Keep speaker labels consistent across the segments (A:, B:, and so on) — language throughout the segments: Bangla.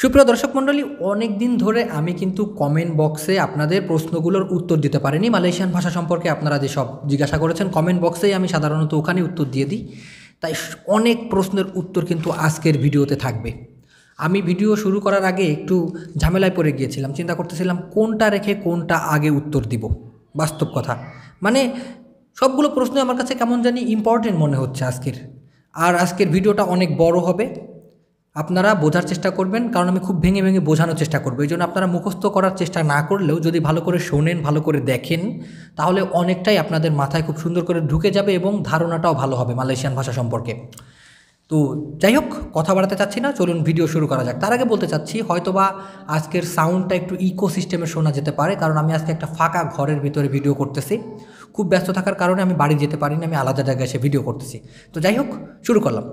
A: সুপ্রিয় দর্শক মণ্ডলী অনেক দিন ধরে আমি কিন্তু কমেন্ট বক্সে আপনাদের প্রশ্নগুলোর উত্তর দিতে পারিনি মালয়েশিয়ান ভাষা সম্পর্কে আপনারা যেসব জিজ্ঞাসা করেছেন কমেন্ট বক্সেই আমি সাধারণত ওখানে উত্তর দিয়ে দিই তাই অনেক প্রশ্নের উত্তর কিন্তু আজকের ভিডিওতে থাকবে আমি ভিডিও শুরু করার আগে একটু ঝামেলায় পড়ে গিয়েছিলাম চিন্তা করতেছিলাম কোনটা রেখে কোনটা আগে উত্তর দিব বাস্তব কথা মানে সবগুলো প্রশ্ন আমার কাছে কেমন জানি ইম্পর্টেন্ট মনে হচ্ছে আজকের আর আজকের ভিডিওটা অনেক বড় হবে আপনারা বোঝার চেষ্টা করবেন কারণ আমি খুব ভেঙে ভেঙে বোঝানোর চেষ্টা করবো এই জন্য আপনারা মুখস্থ করার চেষ্টা না করলেও যদি ভালো করে শোনেন ভালো করে দেখেন তাহলে অনেকটাই আপনাদের মাথায় খুব সুন্দর করে ঢুকে যাবে এবং ধারণাটাও ভালো হবে মালয়েশিয়ান ভাষা সম্পর্কে তো যাই হোক কথা বাড়াতে চাচ্ছি না চলুন ভিডিও শুরু করা যাক তার আগে বলতে চাচ্ছি হয়তোবা আজকের সাউন্ডটা একটু ইকো সিস্টেমে শোনা যেতে পারে কারণ আমি আজকে একটা ফাঁকা ঘরের ভিতরে ভিডিও করতেছি খুব ব্যস্ত থাকার কারণে আমি বাড়ি যেতে পারিনি আমি আলাদা জায়গায় এসে ভিডিও করতেছি তো যাই হোক শুরু করলাম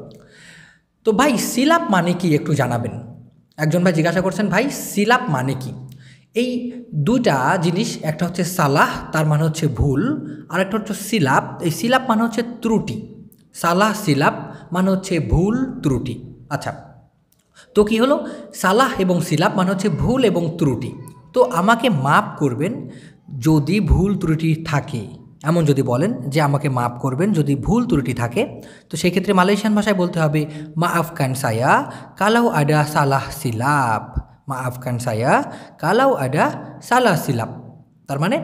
A: তো ভাই সিলাপ মানে কি একটু জানাবেন একজন ভাই জিজ্ঞাসা করছেন ভাই সিলাপ মানে কি এই দুইটা জিনিস একটা হচ্ছে সালাহ তার মানে হচ্ছে ভুল আর একটা হচ্ছে সিলাপ এই সিলাপ মানে হচ্ছে ত্রুটি সালাহ সিলাপ মানে হচ্ছে ভুল ত্রুটি আচ্ছা তো কি হলো সালাহ এবং সিলাপ মানে হচ্ছে ভুল এবং ত্রুটি তো আমাকে মাপ করবেন যদি ভুল ত্রুটি থাকে এমন যদি বলেন যে আমাকে মাফ করবেন যদি ভুল ত্রুটি থাকে তো সেই ক্ষেত্রে মালয়েশিয়ান ভাষায় বলতে হবে মা আফকান সায়া কালাউ আডা সালাহ সিলাপ মা আফকান সায়া কালাউ আডা সালাহ সিলাপ তার মানে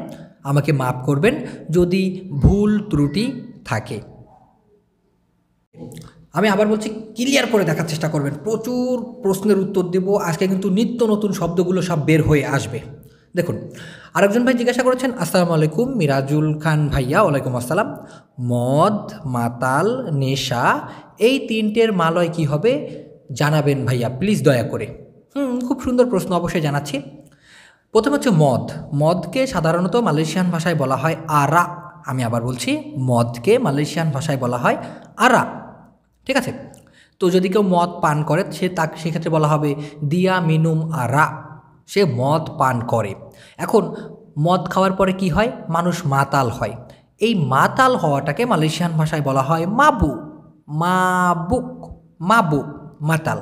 A: আমাকে মাফ করবেন যদি ভুল ত্রুটি থাকে আমি আবার বলছি ক্লিয়ার করে দেখার চেষ্টা করবেন প্রচুর প্রশ্নের উত্তর দেব আজকে কিন্তু নিত্য নতুন শব্দগুলো সব বের হয়ে আসবে দেখুন আরেকজন ভাই জিজ্ঞাসা করেছেন আসসালামু আলাইকুম মিরাজুল খান ভাইয়া ওয়ালাইকুম আসসালাম মদ মাতাল নেশা এই তিনটের মালয় কি হবে জানাবেন ভাইয়া প্লিজ দয়া করে হুম খুব সুন্দর প্রশ্ন অবশ্যই জানাচ্ছি প্রথম হচ্ছে মদ মদকে সাধারণত মালয়েশিয়ান ভাষায় বলা হয় আরা আমি আবার বলছি মদকে মালয়েশিয়ান ভাষায় বলা হয় আরা ঠিক আছে তো যদি কেউ মদ পান করে সে তাকে সেক্ষেত্রে বলা হবে দিয়া মিনুম আরা সে মদ পান করে এখন মদ খাওয়ার পরে কি হয় মানুষ মাতাল হয় এই মাতাল হওয়াটাকে মালয়েশিয়ান ভাষায় বলা হয় মাবু মাবুক মাবু মাতাল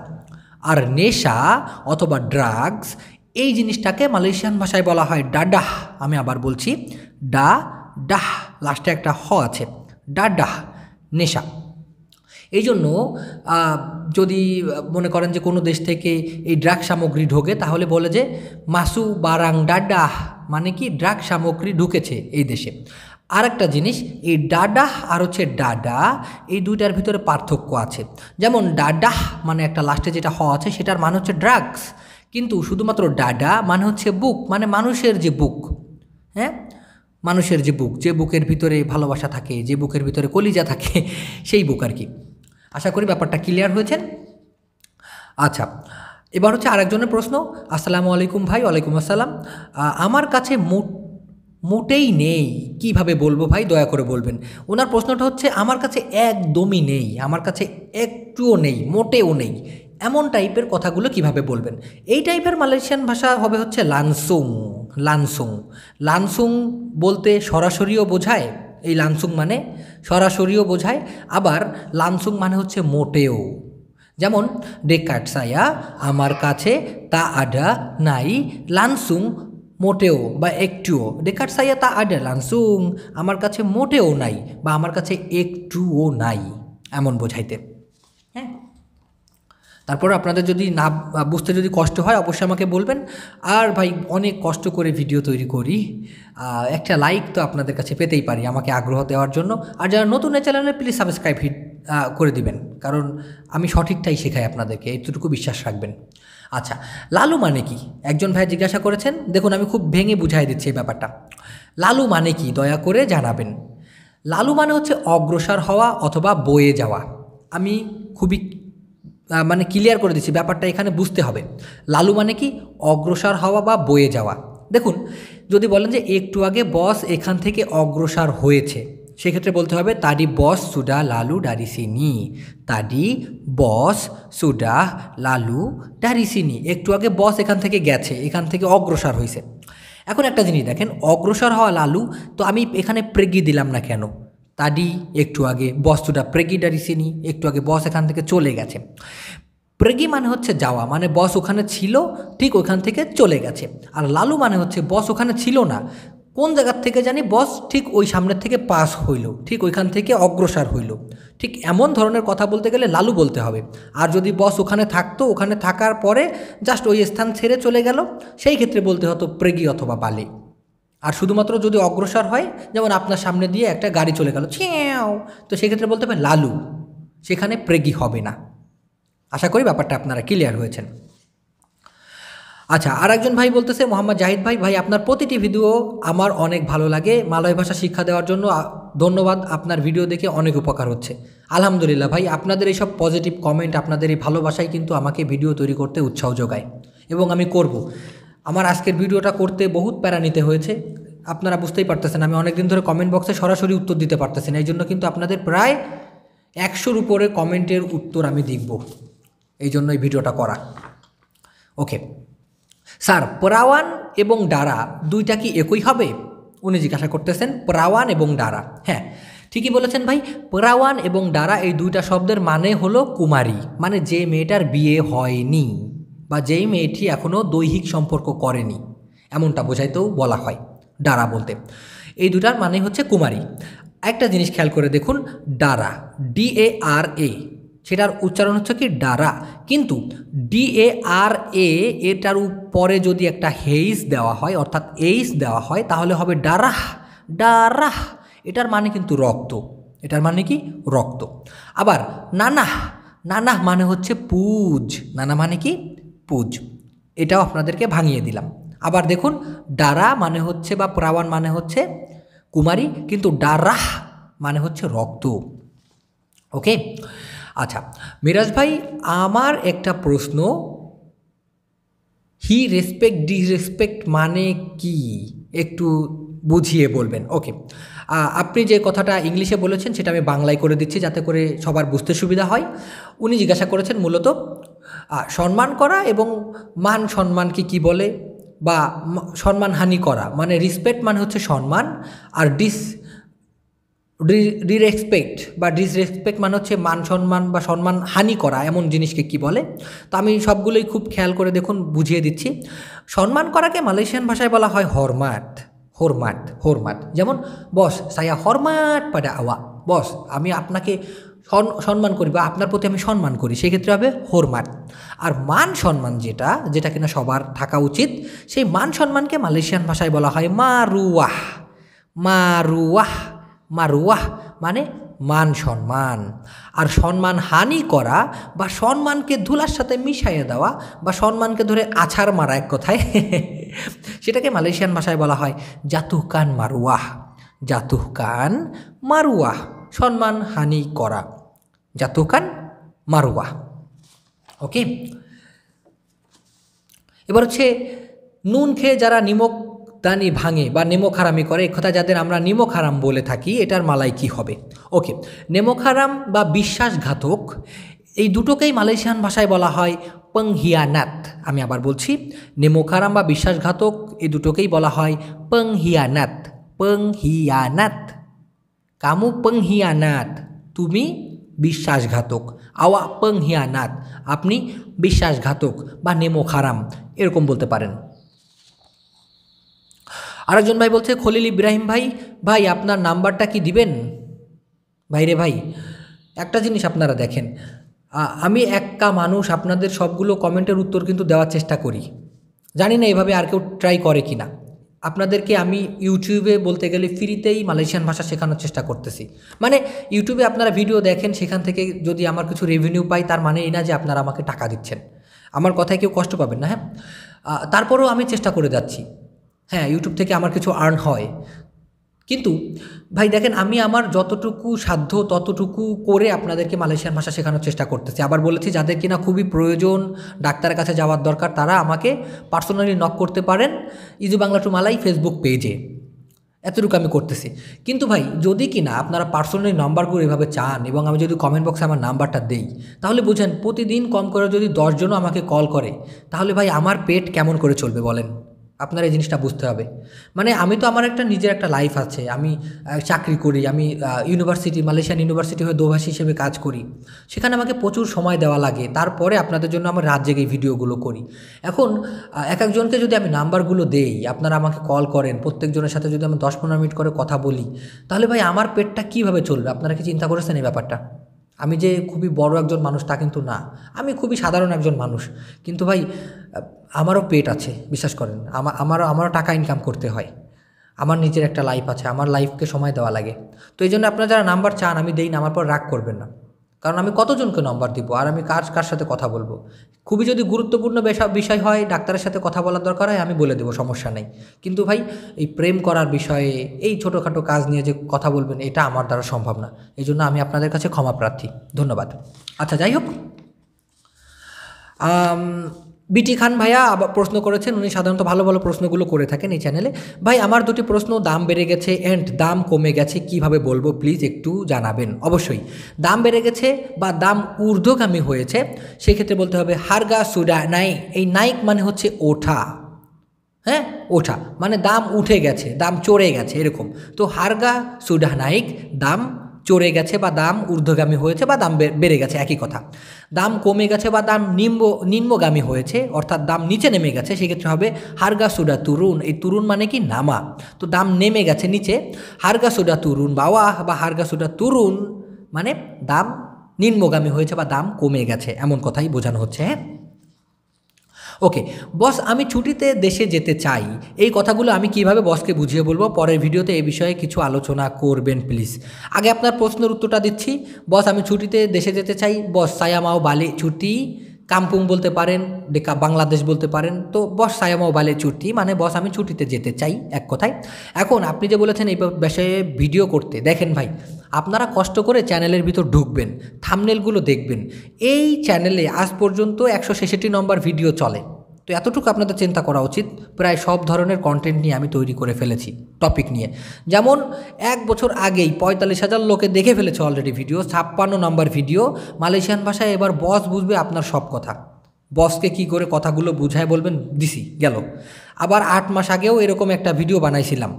A: আর নেশা অথবা ড্রাগস এই জিনিসটাকে মালয়েশিয়ান ভাষায় বলা হয় ডাডাহ আমি আবার বলছি ডা ডাহ লাস্টে একটা হ আছে ডাডাহ নেশা এই জন্য যদি মনে করেন যে কোনো দেশ থেকে এই ড্রাগ সামগ্রী ঢোকে তাহলে বলে যে মাসু বারাং ডাডাহ মানে কি ড্রাগ সামগ্রী ঢুকেছে এই দেশে আর একটা জিনিস এই ডাডাহ আর হচ্ছে ডাডা এই দুইটার ভিতরে পার্থক্য আছে যেমন ডাডাহ মানে একটা লাস্টে যেটা হ আছে সেটার মানে হচ্ছে ড্রাগস কিন্তু শুধুমাত্র ডাডা মানে হচ্ছে বুক মানে মানুষের যে বুক হ্যাঁ মানুষের যে বুক যে বুকের ভিতরে ভালোবাসা থাকে যে বুকের ভিতরে কলিজা থাকে সেই বুক আর কি আশা করি ব্যাপারটা ক্লিয়ার হয়েছেন আচ্ছা এবার হচ্ছে আরেকজনের প্রশ্ন আসসালামু আলাইকুম ভাই ওয়ালাইকুম আসসালাম আমার কাছে মোট মোটেই নেই কিভাবে বলবো ভাই দয়া করে বলবেন ওনার প্রশ্নটা হচ্ছে আমার কাছে একদমই নেই আমার কাছে একটুও নেই মোটেও নেই এমন টাইপের কথাগুলো কিভাবে বলবেন এই টাইপের মালয়েশিয়ান ভাষা হবে হচ্ছে লানসুং লানসুং লানসুং বলতে সরাসরিও বোঝায় এই লানসুং মানে সরাসরিও বোঝায় আবার লানসুং মানে হচ্ছে মোটেও যেমন ডেকাট সায়া আমার কাছে তা আডা নাই লানসুং মোটেও বা একটুও ডেকাট কাটসাইয়া তা আডা লানসুং আমার কাছে মোটেও নাই বা আমার কাছে একটুও নাই এমন বোঝাইতে হ্যাঁ তারপর আপনাদের যদি না বুঝতে যদি কষ্ট হয় অবশ্যই আমাকে বলবেন আর ভাই অনেক কষ্ট করে ভিডিও তৈরি করি একটা লাইক তো আপনাদের কাছে পেতেই পারি আমাকে আগ্রহ দেওয়ার জন্য আর যারা নতুন এই চ্যানেলে প্লিজ সাবস্ক্রাইব হিট করে দিবেন কারণ আমি সঠিকটাই শেখাই আপনাদেরকে এতটুকু বিশ্বাস রাখবেন আচ্ছা লালু মানে কি একজন ভাই জিজ্ঞাসা করেছেন দেখুন আমি খুব ভেঙে বুঝাই দিচ্ছি এই ব্যাপারটা লালু মানে কি দয়া করে জানাবেন লালু মানে হচ্ছে অগ্রসর হওয়া অথবা বয়ে যাওয়া আমি খুবই মানে ক্লিয়ার করে দিচ্ছি ব্যাপারটা এখানে বুঝতে হবে লালু মানে কি অগ্রসর হওয়া বা বয়ে যাওয়া দেখুন যদি বলেন যে একটু আগে বস এখান থেকে অগ্রসর হয়েছে সেক্ষেত্রে বলতে হবে তারি বস সুডা লালু ডারিসিনি তারি বস সুডা লালু ডারিসিনি একটু আগে বস এখান থেকে গেছে এখান থেকে অগ্রসর হয়েছে এখন একটা জিনিস দেখেন অগ্রসর হওয়া লালু তো আমি এখানে প্রেগি দিলাম না কেন তাডি একটু আগে বস্তুটা প্রেগিডারিসিনি একটু আগে বস এখান থেকে চলে গেছে প্রেগি মানে হচ্ছে যাওয়া মানে বস ওখানে ছিল ঠিক ওখান থেকে চলে গেছে আর লালু মানে হচ্ছে বস ওখানে ছিল না কোন জায়গার থেকে জানি বস ঠিক ওই সামনের থেকে পাস হইল ঠিক ওইখান থেকে অগ্রসর হইল ঠিক এমন ধরনের কথা বলতে গেলে লালু বলতে হবে আর যদি বস ওখানে থাকতো ওখানে থাকার পরে জাস্ট ওই স্থান ছেড়ে চলে গেল সেই ক্ষেত্রে বলতে হতো প্রেগি অথবা বালি আর শুধুমাত্র যদি অগ্রসর হয় যেমন আপনার সামনে দিয়ে একটা গাড়ি চলে গেল ছেও তো সেক্ষেত্রে বলতে হবে লালু সেখানে প্রেগি হবে না আশা করি ব্যাপারটা আপনারা ক্লিয়ার হয়েছেন আচ্ছা আর একজন ভাই বলতেছে মোহাম্মদ জাহিদ ভাই ভাই আপনার প্রতিটি ভিডিও আমার অনেক ভালো লাগে মালয় ভাষা শিক্ষা দেওয়ার জন্য ধন্যবাদ আপনার ভিডিও দেখে অনেক উপকার হচ্ছে আলহামদুলিল্লাহ ভাই আপনাদের এইসব পজিটিভ কমেন্ট আপনাদের এই ভালোবাসাই কিন্তু আমাকে ভিডিও তৈরি করতে উৎসাহ যোগায় এবং আমি করব আমার আজকের ভিডিওটা করতে বহুত প্যারা নিতে হয়েছে আপনারা বুঝতেই পারতেছেন আমি অনেকদিন ধরে কমেন্ট বক্সে সরাসরি উত্তর দিতে পারতেছি না এই জন্য কিন্তু আপনাদের প্রায় একশোর উপরে কমেন্টের উত্তর আমি দেখব এই জন্য এই ভিডিওটা করা ওকে স্যার প্রাওয়ান এবং ডারা দুইটা কি একই হবে উনি জিজ্ঞাসা করতেছেন প্রাওয়ান এবং ডারা হ্যাঁ ঠিকই বলেছেন ভাই প্রাওয়ান এবং ডারা এই দুইটা শব্দের মানে হলো কুমারী মানে যে মেয়েটার বিয়ে হয়নি বা যেই মেয়েটি এখনও দৈহিক সম্পর্ক করেনি এমনটা বোঝাইতেও বলা হয় ডারা বলতে এই দুটার মানে হচ্ছে কুমারী একটা জিনিস খেয়াল করে দেখুন ডারা ডি এ আর এ সেটার উচ্চারণ হচ্ছে কি ডারা কিন্তু ডি এ আর এ এটার উপরে যদি একটা হেইস দেওয়া হয় অর্থাৎ এইস দেওয়া হয় তাহলে হবে ডারাহ ডারাহ এটার মানে কিন্তু রক্ত এটার মানে কি রক্ত আবার নানাহ নানাহ মানে হচ্ছে পুজ নানা মানে কি পুজ এটাও আপনাদেরকে ভাঙিয়ে দিলাম আবার দেখুন ডারা মানে হচ্ছে বা প্রাওয়ান মানে হচ্ছে কুমারী কিন্তু ডারাহ মানে হচ্ছে রক্ত ওকে আচ্ছা মিরাজ ভাই আমার একটা প্রশ্ন হি রেসপেক্ট ডিসরেসপেক্ট মানে কি একটু বুঝিয়ে বলবেন ওকে আপনি যে কথাটা ইংলিশে বলেছেন সেটা আমি বাংলায় করে দিচ্ছি যাতে করে সবার বুঝতে সুবিধা হয় উনি জিজ্ঞাসা করেছেন মূলত সম্মান করা এবং মান সম্মানকে কি বলে বা সম্মানহানি করা মানে রিসপেক্ট মানে হচ্ছে সম্মান আর ডিস ডিরেসপেক্ট বা ডিসরেসপেক্ট মানে হচ্ছে মান সম্মান বা সম্মান হানি করা এমন জিনিসকে কি বলে তো আমি সবগুলোই খুব খেয়াল করে দেখুন বুঝিয়ে দিচ্ছি সম্মান করাকে মালয়েশিয়ান ভাষায় বলা হয় হরমাট হরমাট হরমাট যেমন বস সাইয়া হরমাট পাডা আওয়া বস আমি আপনাকে সম্মান করি বা আপনার প্রতি আমি সম্মান করি সেক্ষেত্রে হবে হোরমান আর মান সম্মান যেটা যেটা কিনা সবার থাকা উচিত সেই মান সম্মানকে মালয়েশিয়ান ভাষায় বলা হয় মারুয়াহ মারুয়াহ মারুয়াহ মানে মান সম্মান আর সম্মান হানি করা বা সম্মানকে ধুলার সাথে মিশাইয়ে দেওয়া বা সম্মানকে ধরে আছাড় মারা এক কথায় সেটাকে মালয়েশিয়ান ভাষায় বলা হয় জাতুহকান মারুয়াহ কান মারুয়াহ সম্মান হানি করা jatuhkan মারুয়া ওকে এবার হচ্ছে নুন খেয়ে যারা নিমক দানি ভাঙে বা নেমক হারামি করে কথা যাদের আমরা নেমক হারাম বলে থাকি এটার মালাই কি হবে ওকে নেমক হারাম বা বিশ্বাসঘাতক এই দুটোকেই মালয়েশিয়ান ভাষায় বলা হয় পংহিয়ানাত আমি আবার বলছি নেমোখারাম বা বিশ্বাসঘাতক এই দুটোকেই বলা হয় পংহিয়ানাত পংহিয়ানাত কামু পংহিয়ানাত তুমি বিশ্বাসঘাতক আওয়া পং হিয়া আপনি বিশ্বাসঘাতক বা নেমো খারাম এরকম বলতে পারেন আরেকজন ভাই বলছে খলিল ইব্রাহিম ভাই ভাই আপনার নাম্বারটা কি দিবেন ভাইরে ভাই একটা জিনিস আপনারা দেখেন আমি একা মানুষ আপনাদের সবগুলো কমেন্টের উত্তর কিন্তু দেওয়ার চেষ্টা করি জানি না এভাবে আর কেউ ট্রাই করে কি না আপনাদেরকে আমি ইউটিউবে বলতে গেলে ফ্রিতেই মালয়েশিয়ান ভাষা শেখানোর চেষ্টা করতেছি মানে ইউটিউবে আপনারা ভিডিও দেখেন সেখান থেকে যদি আমার কিছু রেভিনিউ পাই তার মানে এই না যে আপনারা আমাকে টাকা দিচ্ছেন আমার কথায় কেউ কষ্ট পাবেন না হ্যাঁ তারপরেও আমি চেষ্টা করে যাচ্ছি হ্যাঁ ইউটিউব থেকে আমার কিছু আর্ন হয় কিন্তু ভাই দেখেন আমি আমার যতটুকু সাধ্য ততটুকু করে আপনাদেরকে মালয়েশিয়ান ভাষা শেখানোর চেষ্টা করতেছি আবার বলেছি যাদের কিনা খুবই প্রয়োজন ডাক্তারের কাছে যাওয়ার দরকার তারা আমাকে পার্সোনালি নক করতে পারেন ইজু বাংলা টু মালাই ফেসবুক পেজে এতটুকু আমি করতেছি কিন্তু ভাই যদি কি না আপনারা পার্সোনালি নাম্বারগুলো এভাবে চান এবং আমি যদি কমেন্ট বক্সে আমার নাম্বারটা দেই তাহলে বুঝেন প্রতিদিন কম করে যদি দশজনও আমাকে কল করে তাহলে ভাই আমার পেট কেমন করে চলবে বলেন আপনার এই জিনিসটা বুঝতে হবে মানে আমি তো আমার একটা নিজের একটা লাইফ আছে আমি চাকরি করি আমি ইউনিভার্সিটি মালয়েশিয়ান ইউনিভার্সিটি হয়ে দোভাষী হিসেবে কাজ করি সেখানে আমাকে প্রচুর সময় দেওয়া লাগে তারপরে আপনাদের জন্য আমার রাত জেগে ভিডিওগুলো করি এখন এক একজনকে যদি আমি নাম্বারগুলো দেই আপনারা আমাকে কল করেন প্রত্যেকজনের সাথে যদি আমি দশ পনেরো মিনিট করে কথা বলি তাহলে ভাই আমার পেটটা কীভাবে চলবে আপনারা কি চিন্তা করেছেন এই ব্যাপারটা আমি যে খুবই বড় একজন মানুষ তা কিন্তু না আমি খুবই সাধারণ একজন মানুষ কিন্তু ভাই আমারও পেট আছে বিশ্বাস করেন আমার আমারও আমারও টাকা ইনকাম করতে হয় আমার নিজের একটা লাইফ আছে আমার লাইফকে সময় দেওয়া লাগে তো এই জন্য আপনারা যারা নাম্বার চান আমি দেই না আমার পর রাগ করবেন না কারণ আমি কতজনকে নম্বর দিব আর আমি কার কার সাথে কথা বলবো খুবই যদি গুরুত্বপূর্ণ বিষয় হয় ডাক্তারের সাথে কথা বলার দরকার হয় আমি বলে দেবো সমস্যা নেই কিন্তু ভাই এই প্রেম করার বিষয়ে এই ছোটোখাটো কাজ নিয়ে যে কথা বলবেন এটা আমার দ্বারা সম্ভব না এই জন্য আমি আপনাদের কাছে ক্ষমা প্রার্থী ধন্যবাদ আচ্ছা যাই হোক বিটি খান ভাইয়া প্রশ্ন করেছেন উনি সাধারণত ভালো ভালো প্রশ্নগুলো করে থাকেন এই চ্যানেলে ভাই আমার দুটি প্রশ্ন দাম বেড়ে গেছে অ্যান্ড দাম কমে গেছে কিভাবে বলবো প্লিজ একটু জানাবেন অবশ্যই দাম বেড়ে গেছে বা দাম ঊর্ধ্বগামী হয়েছে সেক্ষেত্রে বলতে হবে হারগা সুডা নাই এই নাইক মানে হচ্ছে ওঠা হ্যাঁ ওঠা মানে দাম উঠে গেছে দাম চড়ে গেছে এরকম তো হারগা সুডা নাইক দাম চড়ে গেছে বা দাম ঊর্ধ্বগামী হয়েছে বা দাম বেড়ে গেছে একই কথা দাম কমে গেছে বা দাম নিম্ন নিম্নগামী হয়েছে অর্থাৎ দাম নিচে নেমে গেছে সেক্ষেত্রে হবে হারগাসুডা তরুণ এই তরুণ মানে কি নামা তো দাম নেমে গেছে নিচে হারগাসুডা তরুণ বাওয়াহ বা হারগাসুডা তরুণ মানে দাম নিম্নগামী হয়েছে বা দাম কমে গেছে এমন কথাই বোঝানো হচ্ছে হ্যাঁ ওকে বস আমি ছুটিতে দেশে যেতে চাই এই কথাগুলো আমি কিভাবে বসকে বুঝিয়ে বলবো পরের ভিডিওতে এই বিষয়ে কিছু আলোচনা করবেন প্লিজ আগে আপনার প্রশ্নের উত্তরটা দিচ্ছি বস আমি ছুটিতে দেশে যেতে চাই বস সায়ামাও বালি ছুটি কাম্পুং বলতে পারেন ডেকা বাংলাদেশ বলতে পারেন তো বস সায়া মোবাইলে ছুটি মানে বস আমি ছুটিতে যেতে চাই এক কথায় এখন আপনি যে বলেছেন এই বিষয়ে ভিডিও করতে দেখেন ভাই আপনারা কষ্ট করে চ্যানেলের ভিতর ঢুকবেন থামনেলগুলো দেখবেন এই চ্যানেলে আজ পর্যন্ত একশো ছেষট্টি নম্বর ভিডিও চলে তো এতটুকু আপনাদের চিন্তা করা উচিত প্রায় সব ধরনের কন্টেন্ট নিয়ে আমি তৈরি করে ফেলেছি টপিক নিয়ে যেমন এক বছর আগেই পঁয়তাল্লিশ হাজার লোকে দেখে ফেলেছে অলরেডি ভিডিও ছাপ্পান্ন নম্বর ভিডিও মালয়েশিয়ান ভাষায় এবার বস বুঝবে আপনার সব কথা বসকে কি করে কথাগুলো বুঝায় বলবেন দিসি গেল আবার আট মাস আগেও এরকম একটা ভিডিও বানাইছিলাম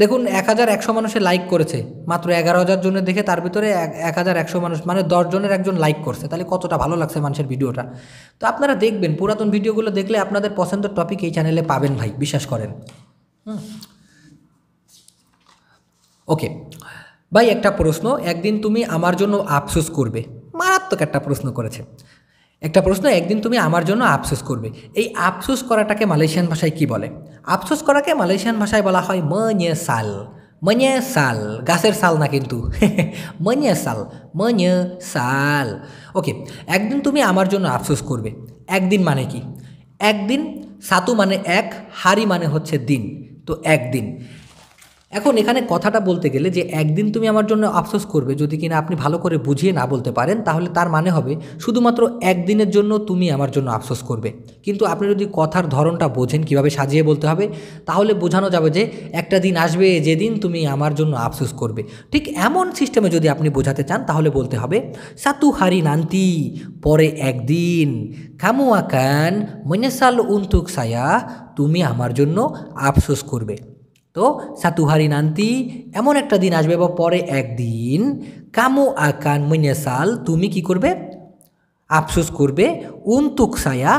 A: দেখুন এক হাজার একশো মানুষে লাইক করেছে মাত্র এগারো হাজার জনের দেখে তার ভিতরে এক হাজার একশো মানুষ মানে দশজনের একজন লাইক করছে তাহলে কতটা ভালো লাগছে মানুষের ভিডিওটা তো আপনারা দেখবেন পুরাতন ভিডিওগুলো দেখলে আপনাদের পছন্দের টপিক এই চ্যানেলে পাবেন ভাই বিশ্বাস করেন ওকে ভাই একটা প্রশ্ন একদিন তুমি আমার জন্য আফসোস করবে মারাত্মক একটা প্রশ্ন করেছে একটা প্রশ্ন একদিন তুমি আমার জন্য আফসোস করবে এই আফসোস করাটাকে মালয়েশিয়ান ভাষায় কি বলে আফসোস করাকে মালয়েশিয়ান ভাষায় বলা হয় মনে সাল মনে সাল গাছের সাল না কিন্তু মনে সাল মনে সাল ওকে একদিন তুমি আমার জন্য আফসোস করবে একদিন মানে কি একদিন সাতু মানে এক হারি মানে হচ্ছে দিন তো একদিন এখন এখানে কথাটা বলতে গেলে যে একদিন তুমি আমার জন্য আফসোস করবে যদি কিনা আপনি ভালো করে বুঝিয়ে না বলতে পারেন তাহলে তার মানে হবে শুধুমাত্র একদিনের জন্য তুমি আমার জন্য আফসোস করবে কিন্তু আপনি যদি কথার ধরনটা বোঝেন কিভাবে সাজিয়ে বলতে হবে তাহলে বোঝানো যাবে যে একটা দিন আসবে যেদিন তুমি আমার জন্য আফসোস করবে ঠিক এমন সিস্টেমে যদি আপনি বোঝাতে চান তাহলে বলতে হবে সাতু হারি নান্তি পরে একদিন কামু আকান মনেসাল উন্তুক সায়া তুমি আমার জন্য আফসোস করবে তো সাতুহারি নান্তি এমন একটা দিন আসবে বা পরে একদিন কামু আকান মৈনাসাল তুমি কি করবে আফসোস করবে উন্তুক সায়া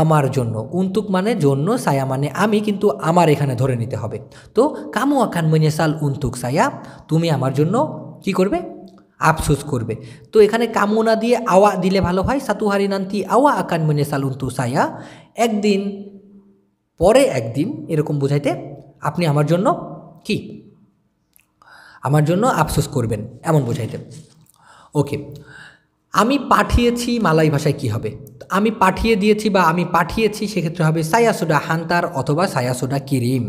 A: আমার জন্য উন্তুক মানে জন্য সায়া মানে আমি কিন্তু আমার এখানে ধরে নিতে হবে তো কামু আকান মৈনাসাল উন্তুক সায়া তুমি আমার জন্য কি করবে আফসোস করবে তো এখানে কামনা দিয়ে আওয়া দিলে ভালো হয় সাতুহারি নান্তি আওয়া আকান মৈনাসাল উন্তু সায়া একদিন পরে একদিন এরকম বোঝাইতে আপনি আমার জন্য কি আমার জন্য আফসোস করবেন এমন বোঝাইতে ওকে আমি পাঠিয়েছি মালাই ভাষায় কি হবে আমি পাঠিয়ে দিয়েছি বা আমি পাঠিয়েছি সেক্ষেত্রে হবে সায়াসুডা হান্তার অথবা সায়াসুডা কিরিম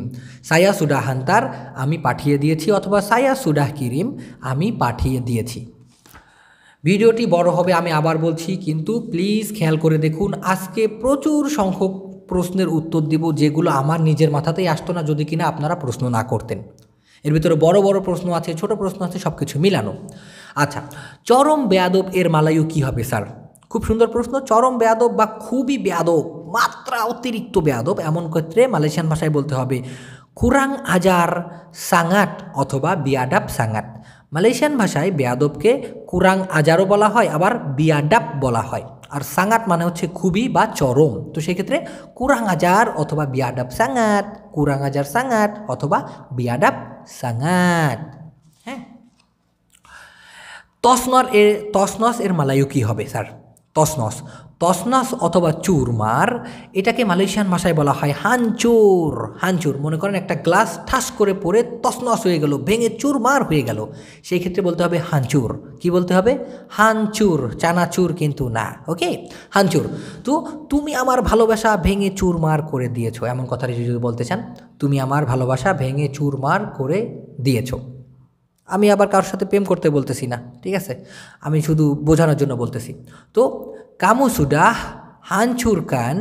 A: সায়াসুডা হান্তার আমি পাঠিয়ে দিয়েছি অথবা সায়াসুডা কিরিম আমি পাঠিয়ে দিয়েছি ভিডিওটি বড় হবে আমি আবার বলছি কিন্তু প্লিজ খেয়াল করে দেখুন আজকে প্রচুর সংখ্যক প্রশ্নের উত্তর দিব যেগুলো আমার নিজের মাথাতেই আসতো না যদি কিনা আপনারা প্রশ্ন না করতেন এর ভিতরে বড় বড় প্রশ্ন আছে ছোট প্রশ্ন আছে সব কিছু মিলানো আচ্ছা চরম বেয়াদব এর মালায়ু কি হবে স্যার খুব সুন্দর প্রশ্ন চরম বেয়াদব বা খুবই বেয়াদব মাত্রা অতিরিক্ত বেয়াদব এমন ক্ষেত্রে মালয়েশিয়ান ভাষায় বলতে হবে কুরাং আজার সাঙাট অথবা বিয়াডাপ সাঙাট মালয়েশিয়ান ভাষায় বেয়াদবকে কুরাং আজারও বলা হয় আবার বিয়াডাপ বলা হয় আর সাঙাত মানে হচ্ছে খুবই বা চরম তো সেক্ষেত্রে কুরাং আজার অথবা বিয়াডাব সাঙাত কুরাং আজার সাঙাত অথবা বিয়াডাব সাঙাত হ্যাঁ তসনর এর তসনস এর মালায়ু কী হবে স্যার তসনস তসনাস অথবা চুরমার এটাকে মালয়েশিয়ান ভাষায় বলা হয় হানচুর হানচুর মনে করেন একটা গ্লাস ঠাস করে পড়ে তসনাস হয়ে গেল ভেঙে চুরমার হয়ে গেল সেই ক্ষেত্রে বলতে হবে হানচুর কি বলতে হবে হানচুর চানাচুর কিন্তু না ওকে হানচুর তো তুমি আমার ভালোবাসা ভেঙে চুরমার করে দিয়েছো এমন কথাটি যদি বলতে চান তুমি আমার ভালোবাসা ভেঙে চুরমার করে দিয়েছো আমি আবার কারোর সাথে প্রেম করতে বলতেছি না ঠিক আছে আমি শুধু বোঝানোর জন্য বলতেছি তো কামুসুডা হানচুর কান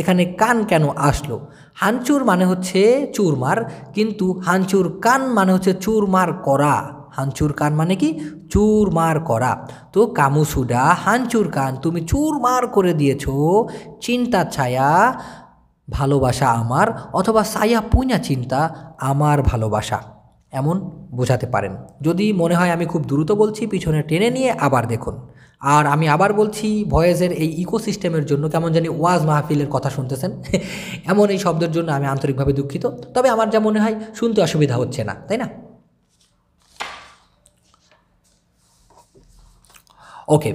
A: এখানে কান কেন আসলো হানচুর মানে হচ্ছে চুরমার কিন্তু হানচুর কান মানে হচ্ছে চুরমার করা হানচুর কান মানে কি চুরমার করা তো কামুসুডা হানচুর কান তুমি চুরমার করে দিয়েছ চিন্তা ছায়া ভালোবাসা আমার অথবা সায়া পুঁয়া চিন্তা আমার ভালোবাসা এমন বোঝাতে পারেন যদি মনে হয় আমি খুব দ্রুত বলছি পিছনে টেনে নিয়ে আবার দেখুন আর আমি আবার বলছি ভয়েসের এই ইকোসিস্টেমের জন্য কেমন জানি ওয়াজ মাহফিলের কথা শুনতেছেন এমন এই শব্দের জন্য আমি আন্তরিকভাবে দুঃখিত তবে আমার যা মনে হয় শুনতে অসুবিধা হচ্ছে না তাই না ওকে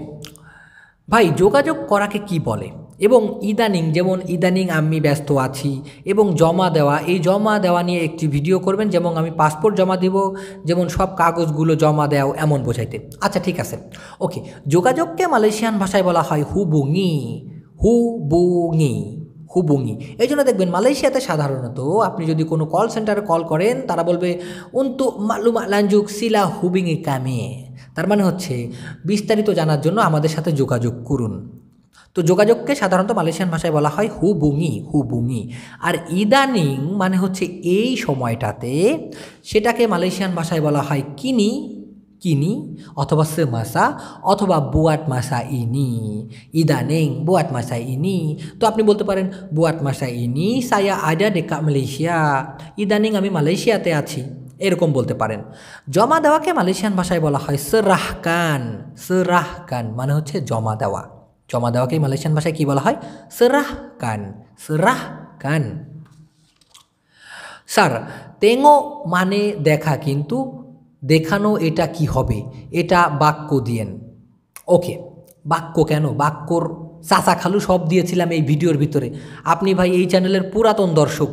A: ভাই যোগাযোগ করাকে কি বলে এবং ইদানিং যেমন ইদানিং আমি ব্যস্ত আছি এবং জমা দেওয়া এই জমা দেওয়া নিয়ে একটি ভিডিও করবেন যেমন আমি পাসপোর্ট জমা দেব যেমন সব কাগজগুলো জমা দেও এমন বোঝাইতে আচ্ছা ঠিক আছে ওকে যোগাযোগকে মালয়েশিয়ান ভাষায় বলা হয় হুবুঙি হুবুঙি হুবুঙি এই জন্য দেখবেন মালয়েশিয়াতে সাধারণত আপনি যদি কোনো কল সেন্টারে কল করেন তারা বলবে উন্তু মালুম লাঞ্জুক শিলা হুবিঙি কামে তার মানে হচ্ছে বিস্তারিত জানার জন্য আমাদের সাথে যোগাযোগ করুন তো যোগাযোগকে সাধারণত মালয়েশিয়ান ভাষায় বলা হয় হু বুঙি হু বুঙি আর ইদানিং মানে হচ্ছে এই সময়টাতে সেটাকে মালয়েশিয়ান ভাষায় বলা হয় কিনি কিনি অথবা সে মাসা অথবা বুয়াট মাসা ইনি ইদানিং বুয়াট মাসা ইনি তো আপনি বলতে পারেন বুয়াট মাসা ইনি সায়া আডা ডেকা মালয়েশিয়া ইদানিং আমি মালয়েশিয়াতে আছি এরকম বলতে পারেন জমা দেওয়াকে মালয়েশিয়ান ভাষায় বলা হয় সরাহকান সরাহকান মানে হচ্ছে জমা দেওয়া জমা দেওয়াকে মালয়েশিয়ান ভাষায় কী বলা হয় সেরাহ কান সেরাহ কান স্যার তেঙো মানে দেখা কিন্তু দেখানো এটা কি হবে এটা বাক্য দিয়েন ওকে বাক্য কেন বাক্যর চাচা খালু সব দিয়েছিলাম এই ভিডিওর ভিতরে আপনি ভাই এই চ্যানেলের পুরাতন দর্শক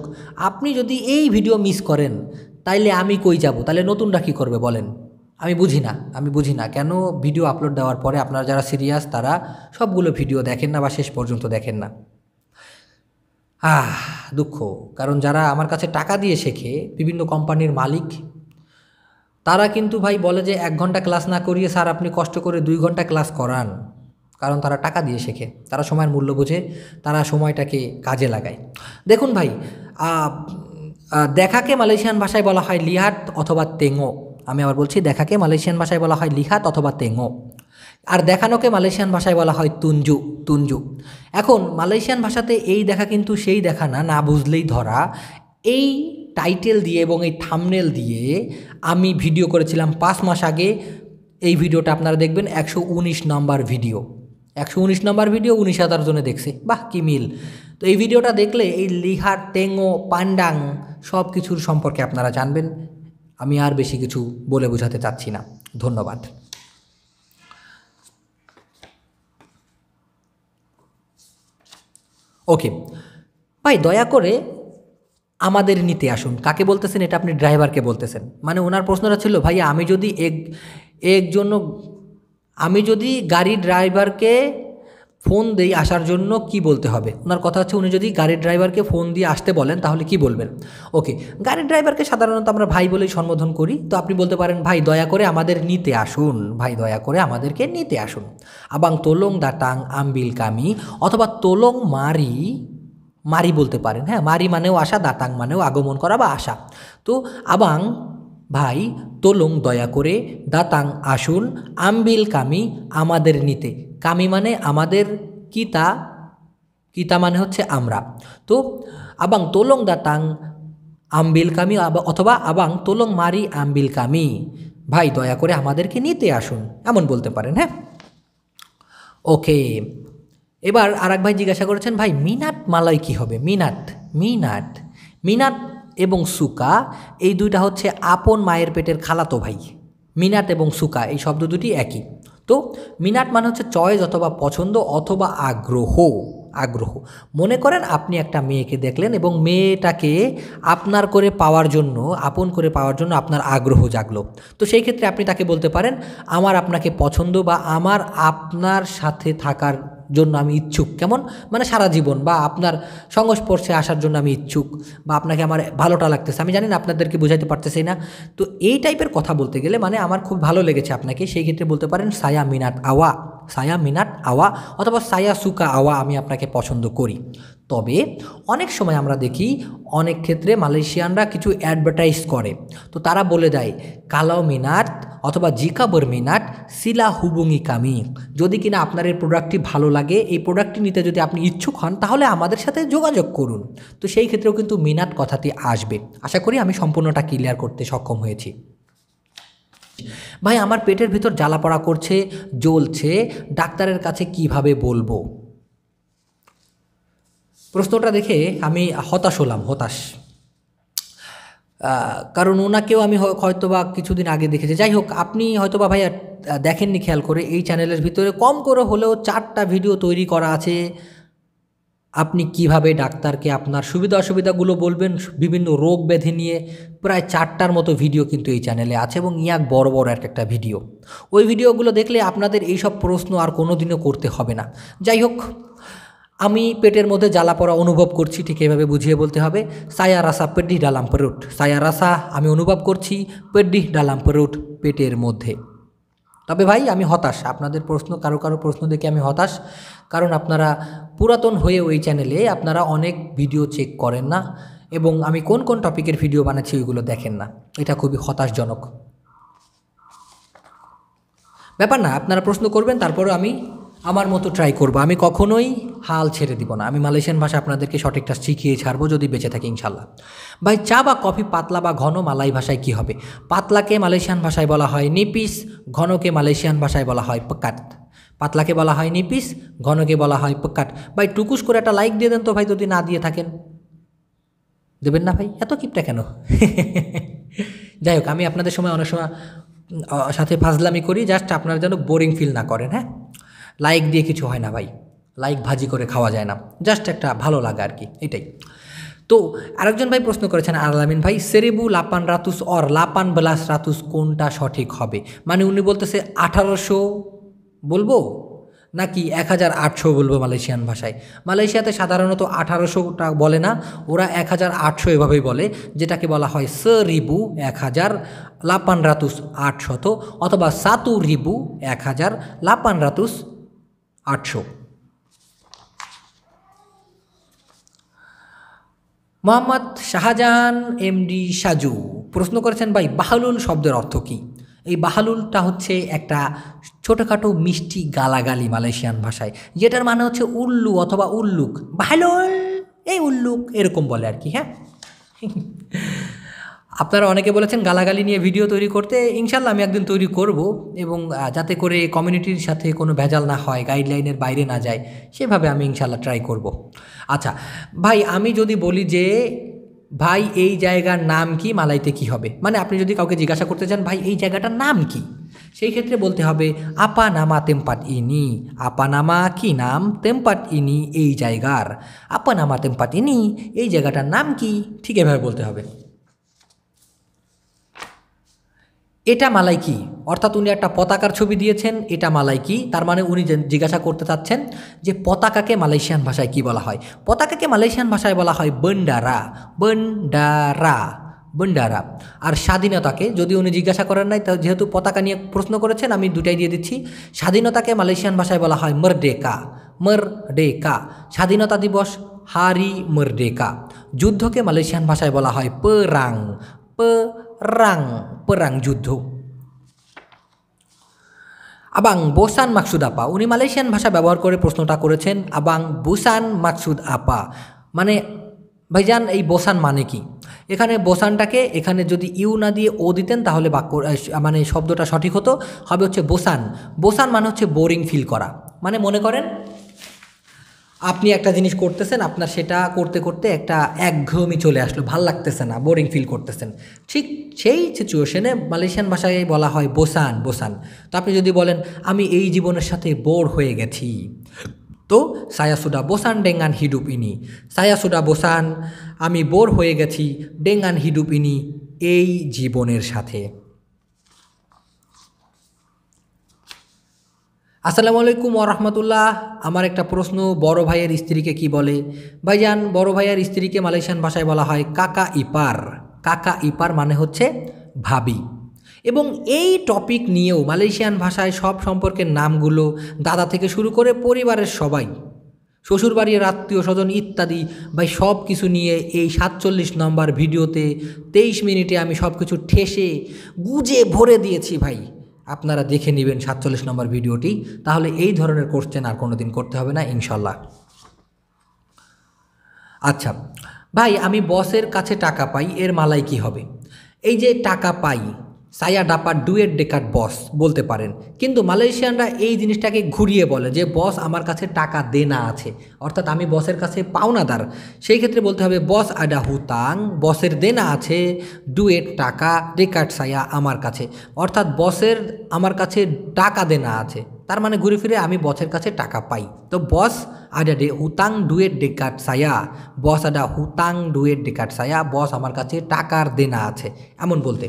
A: আপনি যদি এই ভিডিও মিস করেন তাইলে আমি কই যাব তাহলে নতুনটা কী করবে বলেন আমি বুঝি না আমি বুঝি না কেন ভিডিও আপলোড দেওয়ার পরে আপনারা যারা সিরিয়াস তারা সবগুলো ভিডিও দেখেন না বা শেষ পর্যন্ত দেখেন না আহ দুঃখ কারণ যারা আমার কাছে টাকা দিয়ে শেখে বিভিন্ন কোম্পানির মালিক তারা কিন্তু ভাই বলে যে এক ঘন্টা ক্লাস না করিয়ে স্যার আপনি কষ্ট করে দুই ঘন্টা ক্লাস করান কারণ তারা টাকা দিয়ে শেখে তারা সময়ের মূল্য বোঝে তারা সময়টাকে কাজে লাগায় দেখুন ভাই দেখাকে মালয়েশিয়ান ভাষায় বলা হয় লিহাট অথবা তেঙো আমি আবার বলছি দেখাকে মালয়েশিয়ান ভাষায় বলা হয় লিহাত অথবা তেঙো আর দেখানোকে মালয়েশিয়ান ভাষায় বলা হয় তুঞ্জু তুঞ্জু এখন মালয়েশিয়ান ভাষাতে এই দেখা কিন্তু সেই দেখা না না বুঝলেই ধরা এই টাইটেল দিয়ে এবং এই থামনেল দিয়ে আমি ভিডিও করেছিলাম পাঁচ মাস আগে এই ভিডিওটা আপনারা দেখবেন একশো উনিশ নম্বর ভিডিও একশো উনিশ নম্বর ভিডিও উনিশ হাজার জনে দেখছে বাহ কি মিল তো এই ভিডিওটা দেখলে এই লিহার টেঙ্গো পান্ডাং সব কিছুর সম্পর্কে আপনারা জানবেন আমি আর বেশি কিছু বলে বোঝাতে চাচ্ছি না ধন্যবাদ ওকে ভাই দয়া করে আমাদের নিতে আসুন কাকে বলতেছেন এটা আপনি ড্রাইভারকে বলতেছেন মানে ওনার প্রশ্নটা ছিল ভাই আমি যদি এক এক জন্য আমি যদি গাড়ি ড্রাইভারকে ফোন দেই আসার জন্য কি বলতে হবে ওনার কথা হচ্ছে উনি যদি গাড়ির ড্রাইভারকে ফোন দিয়ে আসতে বলেন তাহলে কি বলবেন ওকে গাড়ির ড্রাইভারকে সাধারণত আমরা ভাই বলেই সম্বোধন করি তো আপনি বলতে পারেন ভাই দয়া করে আমাদের নিতে আসুন ভাই দয়া করে আমাদেরকে নিতে আসুন আবাং তোলং দাটাং আম্বিল কামি অথবা তোলং মারি মারি বলতে পারেন হ্যাঁ মারি মানেও আসা দাতাং মানেও আগমন করা বা আসা তো আবাং ভাই তোলং দয়া করে দাতাং আসুন আম্বিল কামি আমাদের নিতে কামি মানে আমাদের কিতা কিতা মানে হচ্ছে আমরা তো আবাং তোলং দাতাং আম্বিল কামি অথবা আবাং তোলং মারি আম্বিল কামি ভাই দয়া করে আমাদেরকে নিতে আসুন এমন বলতে পারেন হ্যাঁ ওকে এবার আরাক ভাই জিজ্ঞাসা করেছেন ভাই মিনাট মালাই কি হবে মিনাট মিনাট মিনাট এবং সুকা এই দুইটা হচ্ছে আপন মায়ের পেটের খালাতো ভাই মিনাট এবং সুকা এই শব্দ দুটি একই তো মিনাট মানে হচ্ছে চয়েস অথবা পছন্দ অথবা আগ্রহ আগ্রহ মনে করেন আপনি একটা মেয়েকে দেখলেন এবং মেয়েটাকে আপনার করে পাওয়ার জন্য আপন করে পাওয়ার জন্য আপনার আগ্রহ জাগলো তো সেই ক্ষেত্রে আপনি তাকে বলতে পারেন আমার আপনাকে পছন্দ বা আমার আপনার সাথে থাকার জন্য আমি ইচ্ছুক কেমন মানে সারা জীবন বা আপনার সংস্পর্শে আসার জন্য আমি ইচ্ছুক বা আপনাকে আমার ভালোটা লাগতেছে আমি জানি না আপনাদেরকে বোঝাতে পারতেছি না তো এই টাইপের কথা বলতে গেলে মানে আমার খুব ভালো লেগেছে আপনাকে সেই ক্ষেত্রে বলতে পারেন সায়া মিনাত আওয়া সায়া মিনাট আওয়া অথবা সায়া সুকা আওয়া আমি আপনাকে পছন্দ করি তবে অনেক সময় আমরা দেখি অনেক ক্ষেত্রে মালয়েশিয়ানরা কিছু অ্যাডভার্টাইজ করে তো তারা বলে দেয় কালাও মিনাট অথবা জিকাবর মিনাট সিলা হুবুঙ্গি কামি যদি কিনা আপনার এই প্রোডাক্টটি ভালো লাগে এই প্রোডাক্টটি নিতে যদি আপনি ইচ্ছুক হন তাহলে আমাদের সাথে যোগাযোগ করুন তো সেই ক্ষেত্রেও কিন্তু মিনাট কথাটি আসবে আশা করি আমি সম্পূর্ণটা ক্লিয়ার করতে সক্ষম হয়েছি ভাই আমার পেটের ভিতর জ্বালা পড়া করছে জ্বলছে ডাক্তারের কাছে কিভাবে বলবো প্রশ্নটা দেখে আমি হতাশ হলাম হতাশ কারণ ওনাকেও আমি হয়তো বা কিছুদিন আগে দেখেছি যাই হোক আপনি হয়তো বা ভাইয়া দেখেননি খেয়াল করে এই চ্যানেলের ভিতরে কম করে হলেও চারটা ভিডিও তৈরি করা আছে আপনি কিভাবে ডাক্তারকে আপনার সুবিধা অসুবিধাগুলো বলবেন বিভিন্ন রোগ ব্যাধি নিয়ে প্রায় চারটার মতো ভিডিও কিন্তু এই চ্যানেলে আছে এবং ইয়াক বড় বড় এক একটা ভিডিও ওই ভিডিওগুলো দেখলে আপনাদের এইসব প্রশ্ন আর কোনো দিনও করতে হবে না যাই হোক আমি পেটের মধ্যে জ্বালা পড়া অনুভব করছি ঠিক এভাবে বুঝিয়ে বলতে হবে সায়া রাসা পেডি ডালাম্পরুট সায়া রাসা আমি অনুভব করছি পেডি ডালাম্পরুট পেটের মধ্যে তবে ভাই আমি হতাশ আপনাদের প্রশ্ন কারো কারো প্রশ্ন দেখে আমি হতাশ কারণ আপনারা পুরাতন হয়ে ওই চ্যানেলে আপনারা অনেক ভিডিও চেক করেন না এবং আমি কোন কোন টপিকের ভিডিও বানাচ্ছি ওইগুলো দেখেন না এটা খুবই হতাশজনক ব্যাপার না আপনারা প্রশ্ন করবেন তারপরে আমি আমার মতো ট্রাই করবো আমি কখনোই হাল ছেড়ে দিব না আমি মালয়েশিয়ান ভাষা আপনাদেরকে সঠিকটা শিখিয়ে ছাড়বো যদি বেঁচে থাকি ইনশাল্লাহ ভাই চা বা কফি পাতলা বা ঘন মালাই ভাষায় কি হবে পাতলাকে মালয়েশিয়ান ভাষায় বলা হয় নিপিস ঘনকে মালয়েশিয়ান ভাষায় বলা হয় পকাত পাতলাকে বলা হয় নিপিস ঘনকে বলা হয় পকাট ভাই টুকুস করে একটা লাইক দিয়ে দেন তো ভাই যদি না দিয়ে থাকেন দেবেন না ভাই এত কিপটা কেন যাই হোক আমি আপনাদের সময় অনেক সময় সাথে ফাজলামি করি জাস্ট আপনারা যেন বোরিং ফিল না করেন হ্যাঁ লাইক দিয়ে কিছু হয় না ভাই লাইক ভাজি করে খাওয়া যায় না জাস্ট একটা ভালো লাগা আর কি এটাই তো আরেকজন ভাই প্রশ্ন করেছেন আলামিন ভাই সেরেবু লাপান রাতুস অর লাপান ব্লাস রাতুস কোনটা সঠিক হবে মানে উনি বলতেছে আঠারোশো বলবো নাকি এক হাজার আটশো বলবো মালয়েশিয়ান ভাষায় মালয়েশিয়াতে সাধারণত আঠারোশোটা বলে না ওরা এক হাজার আটশো এভাবেই বলে যেটাকে বলা হয় স রিবু এক হাজার লাপান রাতুস আটশত অথবা সাতু রিবু এক হাজার লাপান রাতুস আটশো মোহাম্মদ শাহজাহান এমডি সাজু প্রশ্ন করেছেন ভাই বাহালুল শব্দের অর্থ কী এই বাহালুলটা হচ্ছে একটা ছোটোখাটো মিষ্টি গালাগালি মালয়েশিয়ান ভাষায় যেটার মানে হচ্ছে উল্লু অথবা উল্লুক বাহালুল এই উল্লুক এরকম বলে আর কি হ্যাঁ আপনারা অনেকে বলেছেন গালাগালি নিয়ে ভিডিও তৈরি করতে ইনশাল্লাহ আমি একদিন তৈরি করব এবং যাতে করে কমিউনিটির সাথে কোনো ভেজাল না হয় গাইডলাইনের বাইরে না যায় সেভাবে আমি ইনশাল্লাহ ট্রাই করব আচ্ছা ভাই আমি যদি বলি যে ভাই এই জায়গার নাম কি মালাইতে কি হবে মানে আপনি যদি কাউকে জিজ্ঞাসা করতে চান ভাই এই জায়গাটার নাম কি সেই ক্ষেত্রে বলতে হবে আপা নামা তেম্পাট ইনি আপা নামা কি নাম তেম্পাট ইনি এই জায়গার আপা নামা তেম্পাট ইনি এই জায়গাটার নাম কি ঠিক এভাবে বলতে হবে এটা মালাইকি অর্থাৎ উনি একটা পতাকার ছবি দিয়েছেন এটা মালাইকি তার মানে উনি জিজ্ঞাসা করতে চাচ্ছেন যে পতাকাকে মালয়েশিয়ান ভাষায় কি বলা হয় পতাকাকে মালয়েশিয়ান ভাষায় বলা হয় বন্ডারা বন্ডারা বন্ডারা আর স্বাধীনতাকে যদি উনি জিজ্ঞাসা করেন নাই যেহেতু পতাকা নিয়ে প্রশ্ন করেছেন আমি দুটাই দিয়ে দিচ্ছি স্বাধীনতাকে মালয়েশিয়ান ভাষায় বলা হয় মরডেকা ডেকা স্বাধীনতা দিবস হারি মরডেকা যুদ্ধকে মালয়েশিয়ান ভাষায় বলা হয় পরাং প perang, perang যুদ্ধ আবাং বোসান মাকসুদ আপা উনি মালয়েশিয়ান ভাষা ব্যবহার করে প্রশ্নটা করেছেন আবাং বুসান মাকসুদ আপা মানে ভাইজান এই বোসান মানে কি এখানে বোসানটাকে এখানে যদি ইউ না দিয়ে ও দিতেন তাহলে বাক্য মানে শব্দটা সঠিক হতো হবে হচ্ছে বোসান বোসান মানে হচ্ছে বোরিং ফিল করা মানে মনে করেন আপনি একটা জিনিস করতেছেন আপনার সেটা করতে করতে একটা একঘমি চলে আসলো ভাল লাগতেছে না বোরিং ফিল করতেছেন ঠিক সেই সিচুয়েশনে মালয়েশিয়ান ভাষায় বলা হয় বোসান বোসান তো আপনি যদি বলেন আমি এই জীবনের সাথে বোর হয়ে গেছি তো সায়াসুডা বোসান ডেঙ্গান হিডুপ ইনি সায়াসুডা বোসান আমি বোর হয়ে গেছি ডেঙ্গান হিডুপ ইনি এই জীবনের সাথে আসসালামু আলাইকুম ওরহমতুল্লাহ আমার একটা প্রশ্ন বড় ভাইয়ের স্ত্রীকে কি বলে ভাইজান বড় ভাইয়ের স্ত্রীকে মালয়েশিয়ান ভাষায় বলা হয় কাকা ইপার কাকা ইপার মানে হচ্ছে ভাবি এবং এই টপিক নিয়েও মালয়েশিয়ান ভাষায় সব সম্পর্কের নামগুলো দাদা থেকে শুরু করে পরিবারের সবাই শ্বশুরবাড়ির আত্মীয় স্বজন ইত্যাদি ভাই সব কিছু নিয়ে এই সাতচল্লিশ নম্বর ভিডিওতে তেইশ মিনিটে আমি সব কিছু ঠেসে গুজে ভরে দিয়েছি ভাই আপনারা দেখে নেবেন সাতচল্লিশ নম্বর ভিডিওটি তাহলে এই ধরনের কোশ্চেন আর কোনো দিন করতে হবে না ইনশাল্লাহ আচ্ছা ভাই আমি বসের কাছে টাকা পাই এর মালাই কি হবে এই যে টাকা পাই সায়া ডাপা ডুয়েট ডেকার বস বলতে পারেন কিন্তু মালয়েশিয়ানরা এই জিনিসটাকে ঘুরিয়ে বলে যে বস আমার কাছে টাকা দেনা আছে অর্থাৎ আমি বসের কাছে পাওনাদার সেই ক্ষেত্রে বলতে হবে বস আডা হুতাং বসের দেনা আছে ডুয়েট টাকা ডেকার সায়া আমার কাছে অর্থাৎ বসের আমার কাছে টাকা দেনা আছে তার মানে ঘুরে ফিরে আমি বসের কাছে টাকা পাই তো বস আডা ডে হুতাং ডুয়েট ডেকাট সায়া বস আডা হুতাং ডুয়েট ডেকাট সায়া বস আমার কাছে টাকার দেনা আছে এমন বলতে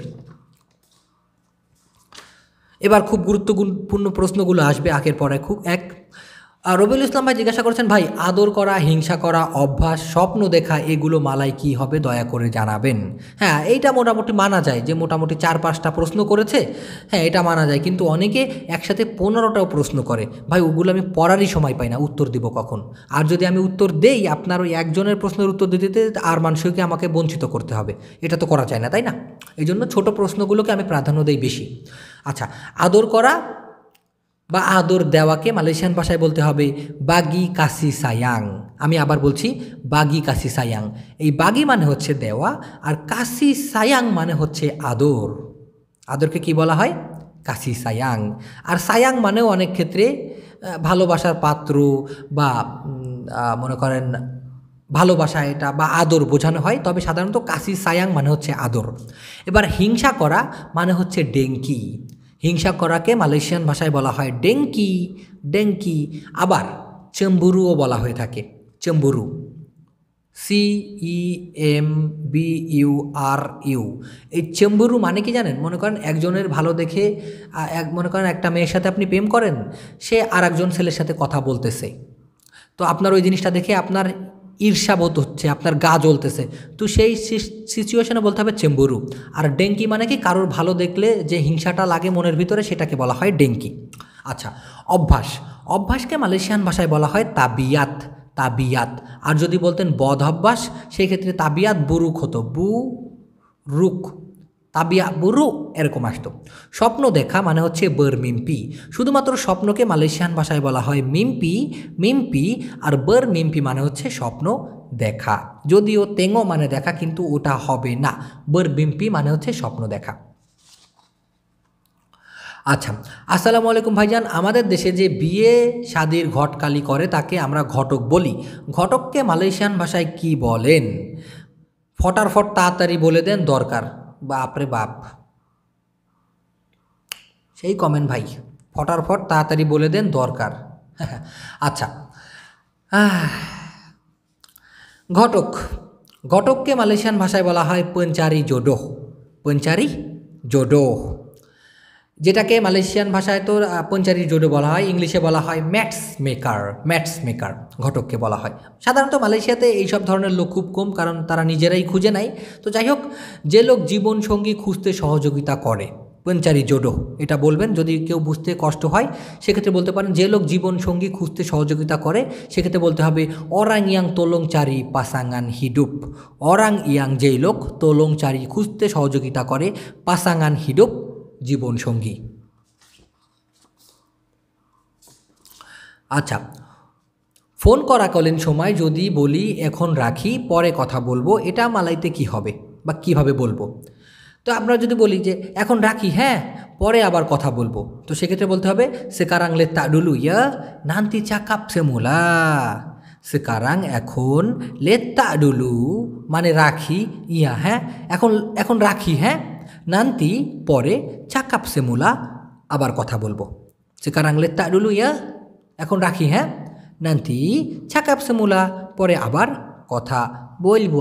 A: এবার খুব গুরুত্বপূর্ণ প্রশ্নগুলো আসবে আঁকের পরে খুব এক রবিউল ইসলাম ভাই জিজ্ঞাসা করেছেন ভাই আদর করা হিংসা করা অভ্যাস স্বপ্ন দেখা এগুলো মালাই কি হবে দয়া করে জানাবেন হ্যাঁ এইটা মোটামুটি মানা যায় যে মোটামুটি চার পাঁচটা প্রশ্ন করেছে হ্যাঁ এটা মানা যায় কিন্তু অনেকে একসাথে পনেরোটাও প্রশ্ন করে ভাই ওগুলো আমি পড়ারই সময় পাই না উত্তর দিব কখন আর যদি আমি উত্তর দেই আপনার ওই একজনের প্রশ্নের উত্তর দিতে দিতে আর মানুষকে আমাকে বঞ্চিত করতে হবে এটা তো করা যায় না তাই না এই জন্য ছোটো প্রশ্নগুলোকে আমি প্রাধান্য দিই বেশি আচ্ছা আদর করা বা আদর দেওয়াকে মালয়েশিয়ান ভাষায় বলতে হবে বাগি কাসি সায়াং আমি আবার বলছি বাগি কাসি সায়াং এই বাগি মানে হচ্ছে দেওয়া আর কাসি সায়াং মানে হচ্ছে আদর আদরকে কি বলা হয় কাসি সায়াং আর সায়াং মানেও অনেক ক্ষেত্রে ভালোবাসার পাত্র বা মনে করেন ভালোবাসা এটা বা আদর বোঝানো হয় তবে সাধারণত কাশি সায়াং মানে হচ্ছে আদর এবার হিংসা করা মানে হচ্ছে ডেঙ্কি হিংসা করাকে মালয়েশিয়ান ভাষায় বলা হয় ডেঙ্কি ডেঙ্কি আবার চেম্বুরুও বলা হয়ে থাকে চেম্বুরু C E M B U R U এই চেম্বুরু মানে কি জানেন মনে করেন একজনের ভালো দেখে এক মনে করেন একটা মেয়ের সাথে আপনি প্রেম করেন সে আর একজন ছেলের সাথে কথা বলতেছে তো আপনার ওই জিনিসটা দেখে আপনার ঈর্ষাবোধ হচ্ছে আপনার গা জ্বলতেছে তো সেই সিচুয়েশনে বলতে হবে চেম্বুরু আর ডেঙ্কি মানে কি কারোর ভালো দেখলে যে হিংসাটা লাগে মনের ভিতরে সেটাকে বলা হয় ডেঙ্কি আচ্ছা অভ্যাস অভ্যাসকে মালয়েশিয়ান ভাষায় বলা হয় তাবিয়াত তাবিয়াত আর যদি বলতেন বধ অভ্যাস সেই ক্ষেত্রে তাবিয়াত বুরুক হতো বু রুক তাবিয়া বুরু এরকম আসতো স্বপ্ন দেখা মানে হচ্ছে বর মিম্পি শুধুমাত্র স্বপ্নকে মালয়েশিয়ান ভাষায় বলা হয় মিম্পি মিম্পি আর বর মিম্পি মানে হচ্ছে স্বপ্ন দেখা যদিও তেঙো মানে দেখা কিন্তু ওটা হবে না বর মিম্পি মানে হচ্ছে স্বপ্ন দেখা আচ্ছা আসসালামু আলাইকুম ভাইজান আমাদের দেশে যে বিয়ে শাদির ঘটকালি করে তাকে আমরা ঘটক বলি ঘটককে মালয়েশিয়ান ভাষায় কি বলেন ফটারফট তাড়াতাড়ি বলে দেন দরকার বাপরে বাপ সেই কমেন ভাই ফটারফট তাড়াতাড়ি বলে দেন দরকার আচ্ছা ঘটক ঘটককে মালয়েশিয়ান ভাষায় বলা হয় পঞ্চারি জোডো পঞ্চারি জোডো যেটাকে মালয়েশিয়ান ভাষায় তো পঞ্চারি জোডো বলা হয় ইংলিশে বলা হয় ম্যাটস মেকার ম্যাটস মেকার ঘটককে বলা হয় সাধারণত মালয়েশিয়াতে এই সব ধরনের লোক খুব কম কারণ তারা নিজেরাই খুঁজে নেয় তো যাই হোক যে লোক জীবন সঙ্গী খুঁজতে সহযোগিতা করে পঞ্চারি জোডো এটা বলবেন যদি কেউ বুঝতে কষ্ট হয় সেক্ষেত্রে বলতে পারেন যে লোক জীবন সঙ্গী খুঁজতে সহযোগিতা করে সেক্ষেত্রে বলতে হবে অরাং ইয়াং তোলংচারি পাসাঙ্গান হিডুপ অরাং ইয়াং যেই লোক তোলংচারি খুঁজতে সহযোগিতা করে পাসাঙ্গান হিডুপ জীবনসঙ্গী আচ্ছা ফোন করাকালীন সময় যদি বলি এখন রাখি পরে কথা বলবো এটা মালাইতে কি হবে বা কিভাবে বলবো তো আমরা যদি বলি যে এখন রাখি হ্যাঁ পরে আবার কথা বলবো তো সেক্ষেত্রে বলতে হবে সেকারাংলে তাডুলু ইয়া নান্তি চা কাপসে মোলা সেকারাং এখন লেত্তা ডুলু মানে রাখি ইয়া হ্যাঁ এখন এখন রাখি হ্যাঁ Nanti পরে cakap semula আবার কথা বলবো sekarang letak dulu ya এখন রাখি হ্যাঁ nanti cakap semula পরে আবার কথা বলবো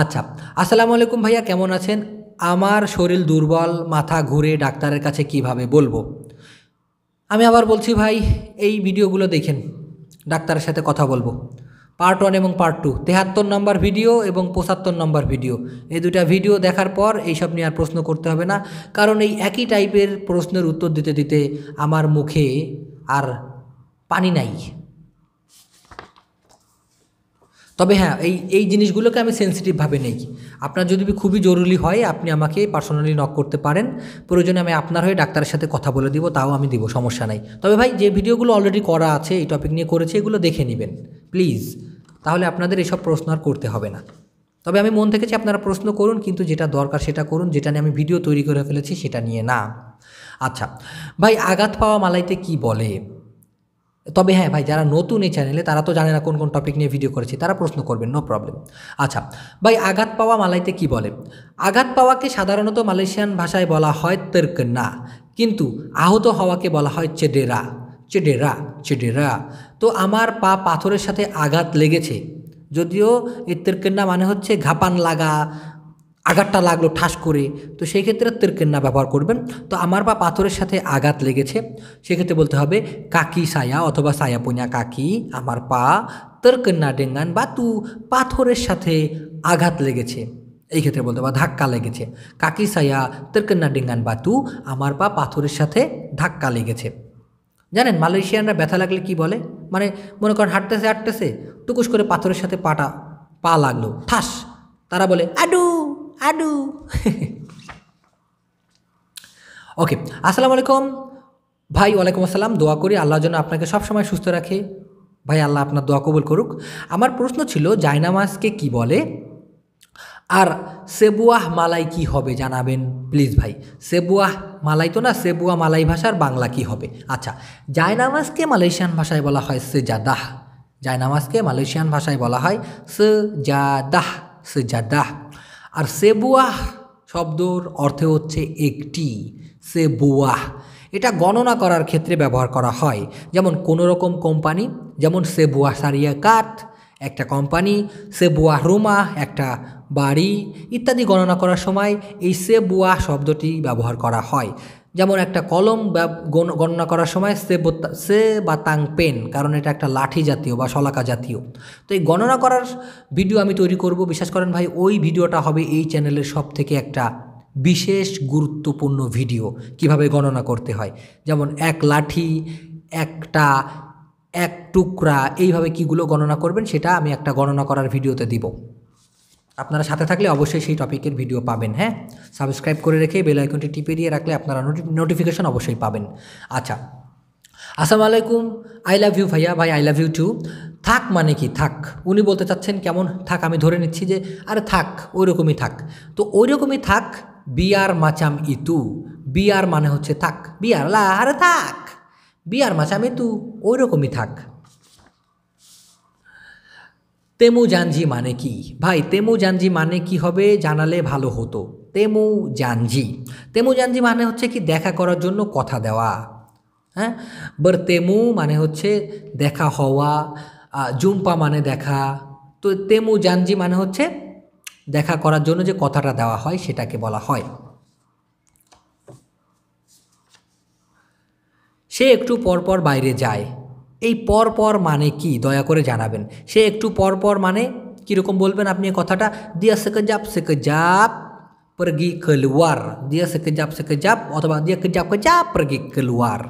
A: আচ্ছা আসসালামু আলাইকুম ভাইয়া কেমন আছেন আমার শরীর দুর্বল মাথা ঘুরে ডাক্তারের কাছে কিভাবে বলবো আমি আবার বলছি ভাই এই ভিডিওগুলো দেখেন ডাক্তারের সাথে কথা বলবো পার্ট ওয়ান এবং পার্ট টু তেহাত্তর নম্বর ভিডিও এবং পঁচাত্তর নম্বর ভিডিও এই দুটা ভিডিও দেখার পর এইসব নিয়ে আর প্রশ্ন করতে হবে না কারণ এই একই টাইপের প্রশ্নের উত্তর দিতে দিতে আমার মুখে আর পানি নাই তবে হ্যাঁ এই এই জিনিসগুলোকে আমি সেন্সিটিভভাবে নেই আপনার যদি খুবই জরুরি হয় আপনি আমাকে পার্সোনালি নক করতে পারেন প্রয়োজনে আমি আপনার হয়ে ডাক্তারের সাথে কথা বলে দিব তাও আমি দিব সমস্যা নাই তবে ভাই যে ভিডিওগুলো অলরেডি করা আছে এই টপিক নিয়ে করেছে এগুলো দেখে নেবেন প্লিজ তাহলে আপনাদের এসব প্রশ্ন আর করতে হবে না তবে আমি মন থেকেছি আপনারা প্রশ্ন করুন কিন্তু যেটা দরকার সেটা করুন যেটা নিয়ে আমি ভিডিও তৈরি করে ফেলেছি সেটা নিয়ে না আচ্ছা ভাই আঘাত পাওয়া মালাইতে কি বলে তবে হ্যাঁ ভাই যারা নতুন এই চ্যানেলে তারা তো জানে না কোন কোন টপিক নিয়ে ভিডিও করেছি তারা প্রশ্ন করবেন নো প্রবলেম আচ্ছা ভাই আঘাত পাওয়া মালাইতে কি বলে আঘাত পাওয়াকে সাধারণত মালয়েশিয়ান ভাষায় বলা হয় তর্ক না কিন্তু আহত হওয়াকে বলা হয় চেডেরা চেডেরা চেডেরা তো আমার পা পাথরের সাথে আঘাত লেগেছে যদিও এই তের্কেন্না মানে হচ্ছে ঘাপান লাগা আঘাতটা লাগলো ঠাস করে তো সেই ক্ষেত্রে তেরকের না ব্যবহার করবেন তো আমার বা পাথরের সাথে আঘাত লেগেছে সেক্ষেত্রে বলতে হবে কাকি সায়া অথবা সায়া পোনা কাকি আমার পা তেরকের না ডেঙ্গান বা তু পাথরের সাথে আঘাত লেগেছে এই ক্ষেত্রে বলতে বা ধাক্কা লেগেছে কাকি সায়া তেরকেন্না বা তু আমার পা পাথরের সাথে ধাক্কা লেগেছে জানেন মালয়েশিয়ানরা ব্যথা লাগলে কি বলে মানে মনে করেন হাঁটতেছে হাঁটতেছে টুকুস করে পাথরের সাথে পাটা পা লাগলো ঠাস তারা বলে অ্যাডু aduh. ওকে আসসালামু আলাইকুম ভাই ওয়ালাইকুম আসসালাম দোয়া করি আল্লাহ যেন আপনাকে সবসময় সুস্থ রাখে ভাই আল্লাহ আপনার দোয়া কবুল করুক আমার প্রশ্ন ছিল জায়নামাজকে কি বলে আর সেবুয়াহ মালাই কি হবে জানাবেন প্লিজ ভাই সেবুয়াহ মালাই তো না সেবুয়া মালাই ভাষার বাংলা কি হবে আচ্ছা জায়নামাজকে মালয়েশিয়ান ভাষায় বলা হয় সে জাদাহ জায়নামাজকে মালয়েশিয়ান ভাষায় বলা হয় সে জাদাহ আর সেবুয়াহ শব্দর অর্থে হচ্ছে একটি সেবুয়াহ এটা গণনা করার ক্ষেত্রে ব্যবহার করা হয় যেমন কোনো রকম কোম্পানি যেমন সেবুয়া সারিয়া কাঠ একটা কোম্পানি সেবুয়া রুমা একটা বাড়ি ইত্যাদি গণনা করার সময় এই সেবুয়া শব্দটি ব্যবহার করা হয় যেমন একটা কলম গণনা করার সময় সে সে বা তাং পেন কারণ এটা একটা লাঠি জাতীয় বা শলাকা জাতীয় তো এই গণনা করার ভিডিও আমি তৈরি করব বিশ্বাস করেন ভাই ওই ভিডিওটা হবে এই চ্যানেলের সব থেকে একটা বিশেষ গুরুত্বপূর্ণ ভিডিও কিভাবে গণনা করতে হয় যেমন এক লাঠি একটা এক টুকরা এইভাবে কীগুলো গণনা করবেন সেটা আমি একটা গণনা করার ভিডিওতে দিব আপনারা সাথে থাকলে অবশ্যই সেই টপিকের ভিডিও পাবেন হ্যাঁ সাবস্ক্রাইব করে রেখে বেল আইকনটি টিপে দিয়ে রাখলে আপনারা নোটিফিকেশন অবশ্যই পাবেন আচ্ছা আসসালামু আলাইকুম আই লাভ ইউ ভাইয়া ভাই আই লাভ ইউ টু থাক মানে কি থাক উনি বলতে চাচ্ছেন কেমন থাক আমি ধরে নিচ্ছি যে আরে থাক ওই রকমই থাক তো ওই রকমই থাক বিয়ার মাচাম ইতু বিয়ার মানে হচ্ছে থাক বিয়ার লা আরে থাক বিয়ার মাচাম ইতু ওই রকমই থাক তেমু জাঞ্জি মানে কি ভাই তেমু জাঞ্জি মানে কি হবে জানালে ভালো হতো তেমু জাঞ্জি তেমু জাঞ্জি মানে হচ্ছে কি দেখা করার জন্য কথা দেওয়া হ্যাঁ তেমু মানে হচ্ছে দেখা হওয়া জুম্পা মানে দেখা তো তেমু জাঞ্জি মানে হচ্ছে দেখা করার জন্য যে কথাটা দেওয়া হয় সেটাকে বলা হয় সে একটু পরপর বাইরে যায় এই পর পর মানে কি দয়া করে জানাবেন সে একটু পর পর মানে কীরকম বলবেন আপনি কথাটা দিয়া সেকে যাপ সেকে যাপ দিয়া সেকে জাপ sekejap জাপ অথবা dia kejap kejap pergi keluar